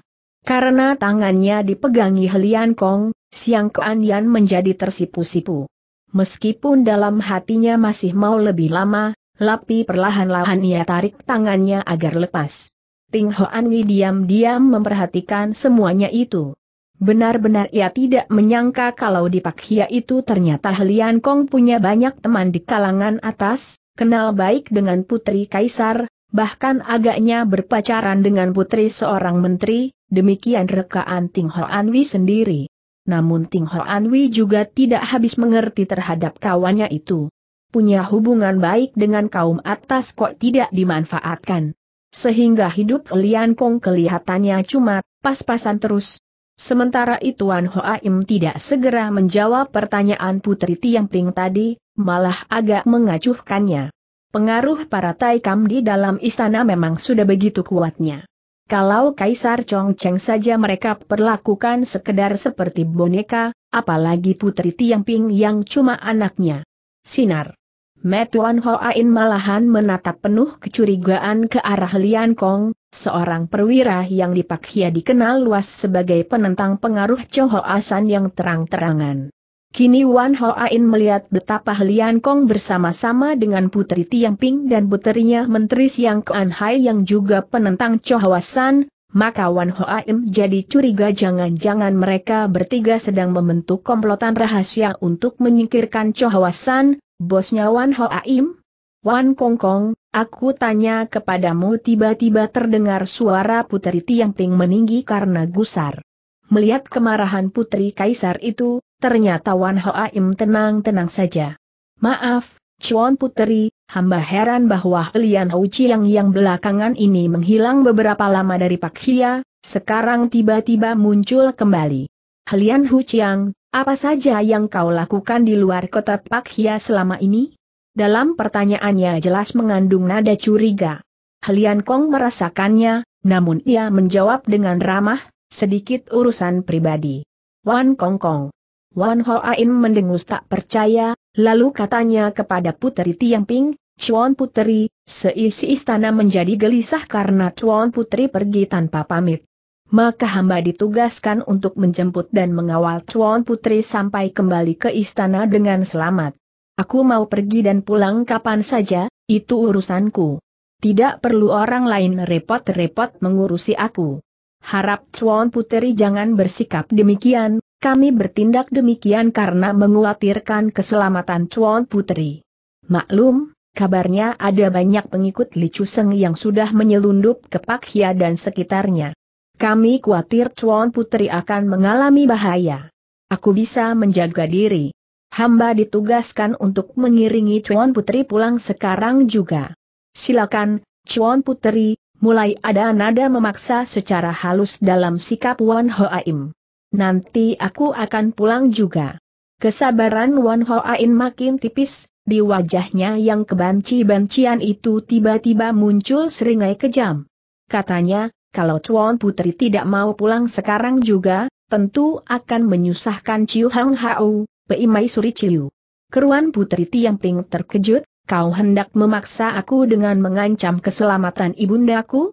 Karena tangannya dipegangi Lian Kong, Siang Keanian menjadi tersipu-sipu. Meskipun dalam hatinya masih mau lebih lama, Lapi perlahan-lahan ia tarik tangannya agar lepas. Ting Hoan Wi diam-diam memperhatikan semuanya itu. Benar-benar ia tidak menyangka kalau di Pakhia itu ternyata Helian Kong punya banyak teman di kalangan atas, kenal baik dengan putri kaisar, bahkan agaknya berpacaran dengan putri seorang menteri, demikian rekaan Ting Hoan Wi sendiri. Namun Ting Ho Anwi juga tidak habis mengerti terhadap kawannya itu. Punya hubungan baik dengan kaum atas kok tidak dimanfaatkan. Sehingga hidup Lian Kong kelihatannya cuma pas-pasan terus. Sementara itu Wan Aim tidak segera menjawab pertanyaan Putri ping tadi, malah agak mengacuhkannya. Pengaruh para Taikam di dalam istana memang sudah begitu kuatnya. Kalau Kaisar Chong Cheng saja mereka perlakukan sekedar seperti boneka, apalagi Putri Tiangping yang cuma anaknya. Sinar. Metuan Hoain malahan menatap penuh kecurigaan ke arah Lian Kong, seorang perwira yang dipakai dikenal luas sebagai penentang pengaruh Chohoasan yang terang-terangan. Kini Wan Ho Ain melihat betapa Lian Kong bersama-sama dengan Putri Ping dan puterinya Menteri Siang Kuan Hai yang juga penentang Chohawasan, maka Wan Ho Ain jadi curiga jangan-jangan mereka bertiga sedang membentuk komplotan rahasia untuk menyingkirkan Chohawasan, bosnya Wan Ho Ain. Wan Kong Kong, aku tanya kepadamu tiba-tiba terdengar suara Putri Ping meninggi karena gusar. Melihat kemarahan Putri Kaisar itu, ternyata Wan Hoa Im tenang-tenang saja. Maaf, Chuan Puteri, hamba heran bahwa Lian Hou Chiang yang belakangan ini menghilang beberapa lama dari Pak Hia, sekarang tiba-tiba muncul kembali. Lian Hu Chiang, apa saja yang kau lakukan di luar kota Pak Hia selama ini? Dalam pertanyaannya jelas mengandung nada curiga. Lian Kong merasakannya, namun ia menjawab dengan ramah, sedikit urusan pribadi. Wan Kong Kong, Wan Ho Ain mendengus tak percaya, lalu katanya kepada Puteri Tiang Ping, Chuan Puteri, seisi istana menjadi gelisah karena Chuan Puteri pergi tanpa pamit. Maka hamba ditugaskan untuk menjemput dan mengawal Chuan Putri sampai kembali ke istana dengan selamat. Aku mau pergi dan pulang kapan saja, itu urusanku. Tidak perlu orang lain repot-repot mengurusi aku. Harap Chuan Putri jangan bersikap demikian, kami bertindak demikian karena menguatirkan keselamatan Chuan Putri. Maklum, kabarnya ada banyak pengikut Li Chuseng yang sudah menyelundup ke Pakia dan sekitarnya. Kami khawatir Chuan Putri akan mengalami bahaya. Aku bisa menjaga diri. Hamba ditugaskan untuk mengiringi Chuan Putri pulang sekarang juga. Silakan, Chuan Putri, mulai ada nada memaksa secara halus dalam sikap Wan Hoaim nanti aku akan pulang juga. Kesabaran Wan Hoain makin tipis, di wajahnya yang kebanci-bancian itu tiba-tiba muncul seringai kejam. Katanya, kalau Tuan Putri tidak mau pulang sekarang juga, tentu akan menyusahkan Ciu Hang Hao, Pei Suri Ciu. Keruan Putri Tiang Ping terkejut, kau hendak memaksa aku dengan mengancam keselamatan ibundaku?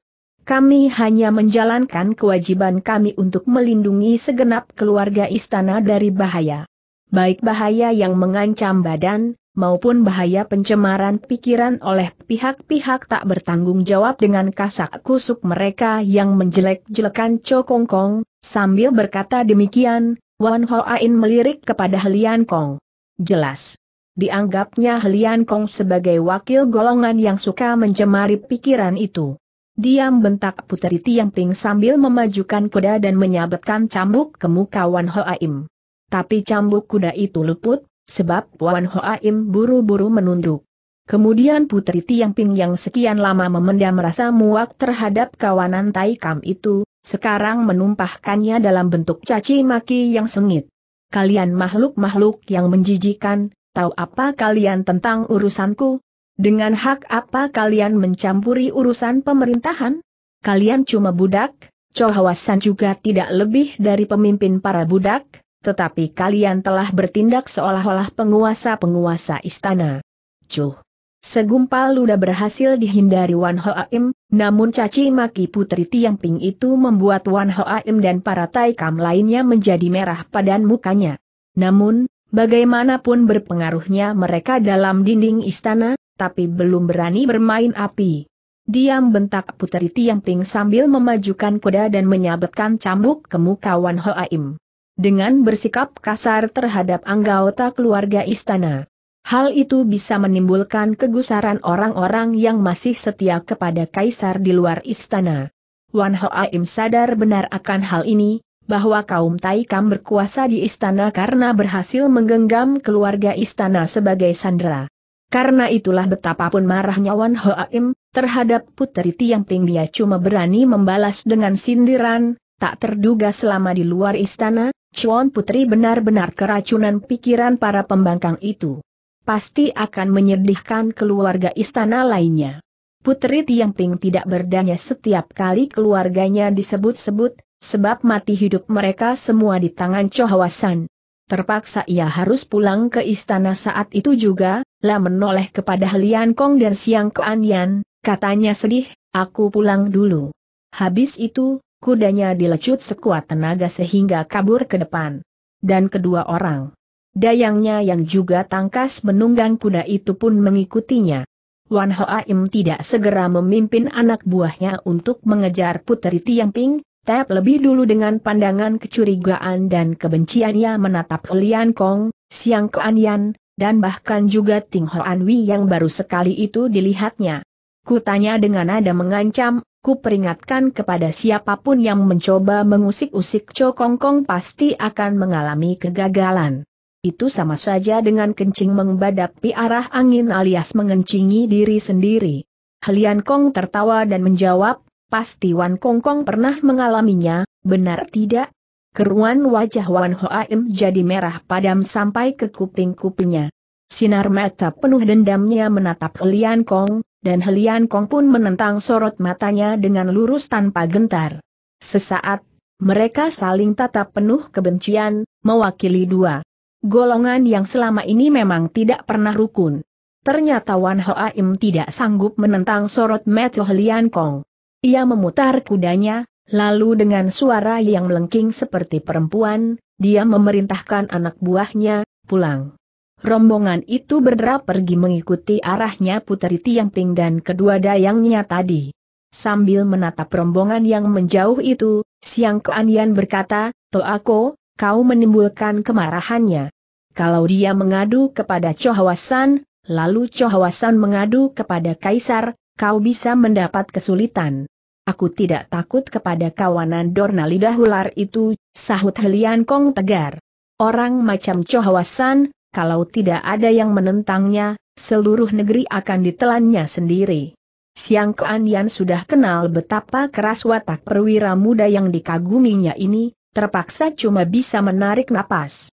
Kami hanya menjalankan kewajiban kami untuk melindungi segenap keluarga istana dari bahaya. Baik bahaya yang mengancam badan, maupun bahaya pencemaran pikiran oleh pihak-pihak tak bertanggung jawab dengan kasak kusuk mereka yang menjelek-jelekan Cho Kong sambil berkata demikian, Wan Ho Ain melirik kepada Helian Kong. Jelas. Dianggapnya Helian Kong sebagai wakil golongan yang suka mencemari pikiran itu. Diam bentak puteri Tiangping sambil memajukan kuda dan menyabetkan cambuk ke muka Wan Hoaim. Tapi cambuk kuda itu luput, sebab Wan Hoaim buru-buru menunduk. Kemudian puteri Ping yang sekian lama memendam rasa muak terhadap kawanan Taikam itu, sekarang menumpahkannya dalam bentuk caci maki yang sengit. Kalian makhluk-makhluk yang menjijikan, tahu apa kalian tentang urusanku? Dengan hak apa kalian mencampuri urusan pemerintahan? Kalian cuma budak, Chohawasan juga tidak lebih dari pemimpin para budak, tetapi kalian telah bertindak seolah-olah penguasa-penguasa istana. Cuh! Segumpal luda berhasil dihindari Wan Hoaim, namun caci maki putri Tiang Ping itu membuat Wan Hoaim dan para Taikam lainnya menjadi merah padan mukanya. Namun, bagaimanapun berpengaruhnya mereka dalam dinding istana, tapi belum berani bermain api. Diam bentak putri Tiamping sambil memajukan kuda dan menyabetkan cambuk ke muka Wan Hoaim. Dengan bersikap kasar terhadap anggota keluarga istana. Hal itu bisa menimbulkan kegusaran orang-orang yang masih setia kepada kaisar di luar istana. Wan Hoaim sadar benar akan hal ini, bahwa kaum Taikam berkuasa di istana karena berhasil menggenggam keluarga istana sebagai sandera. Karena itulah betapapun marahnya Wan Hoaim, terhadap putri Puteri Ping dia cuma berani membalas dengan sindiran, tak terduga selama di luar istana, Chuan Putri benar-benar keracunan pikiran para pembangkang itu. Pasti akan menyedihkan keluarga istana lainnya. Putri Ping tidak berdaya setiap kali keluarganya disebut-sebut, sebab mati hidup mereka semua di tangan Chohawasan. Terpaksa ia harus pulang ke istana saat itu juga, lah menoleh kepada Lian Kong dan Siang Kuan Yan, katanya sedih, aku pulang dulu. Habis itu, kudanya dilecut sekuat tenaga sehingga kabur ke depan. Dan kedua orang. Dayangnya yang juga tangkas menunggang kuda itu pun mengikutinya. Wan Hoaim tidak segera memimpin anak buahnya untuk mengejar Puteri Ping, tetapi lebih dulu dengan pandangan kecurigaan dan kebenciannya menatap Lian Kong, Siang Kuan Yan, dan bahkan juga Ting Hoanwi yang baru sekali itu dilihatnya. Kutanya dengan nada mengancam, ku peringatkan kepada siapapun yang mencoba mengusik-usik Cho Kong pasti akan mengalami kegagalan. Itu sama saja dengan kencing mengbadapi arah angin alias mengencingi diri sendiri. Helian Kong tertawa dan menjawab, pasti Wan Kong pernah mengalaminya, benar tidak? Keruan wajah Wan Hoaim jadi merah padam sampai ke kuping-kupingnya. Sinar mata penuh dendamnya menatap Helian Kong, dan Helian Kong pun menentang sorot matanya dengan lurus tanpa gentar. Sesaat, mereka saling tatap penuh kebencian, mewakili dua golongan yang selama ini memang tidak pernah rukun. Ternyata Wan Hoaim tidak sanggup menentang sorot mata Helian Kong. Ia memutar kudanya, Lalu dengan suara yang melengking seperti perempuan, dia memerintahkan anak buahnya, pulang. Rombongan itu berderap pergi mengikuti arahnya Putri Tiangping dan kedua dayangnya tadi. Sambil menatap rombongan yang menjauh itu, Siang Keanian berkata, aku, kau menimbulkan kemarahannya. Kalau dia mengadu kepada Chohawasan, lalu Chohawasan mengadu kepada Kaisar, kau bisa mendapat kesulitan. Aku tidak takut kepada kawanan Dorna lidah ular itu, sahut Helian Kong tegar. Orang macam Chohawasan, kalau tidak ada yang menentangnya, seluruh negeri akan ditelannya sendiri. Siang Kuan Yan sudah kenal betapa keras watak perwira muda yang dikaguminya ini, terpaksa cuma bisa menarik napas.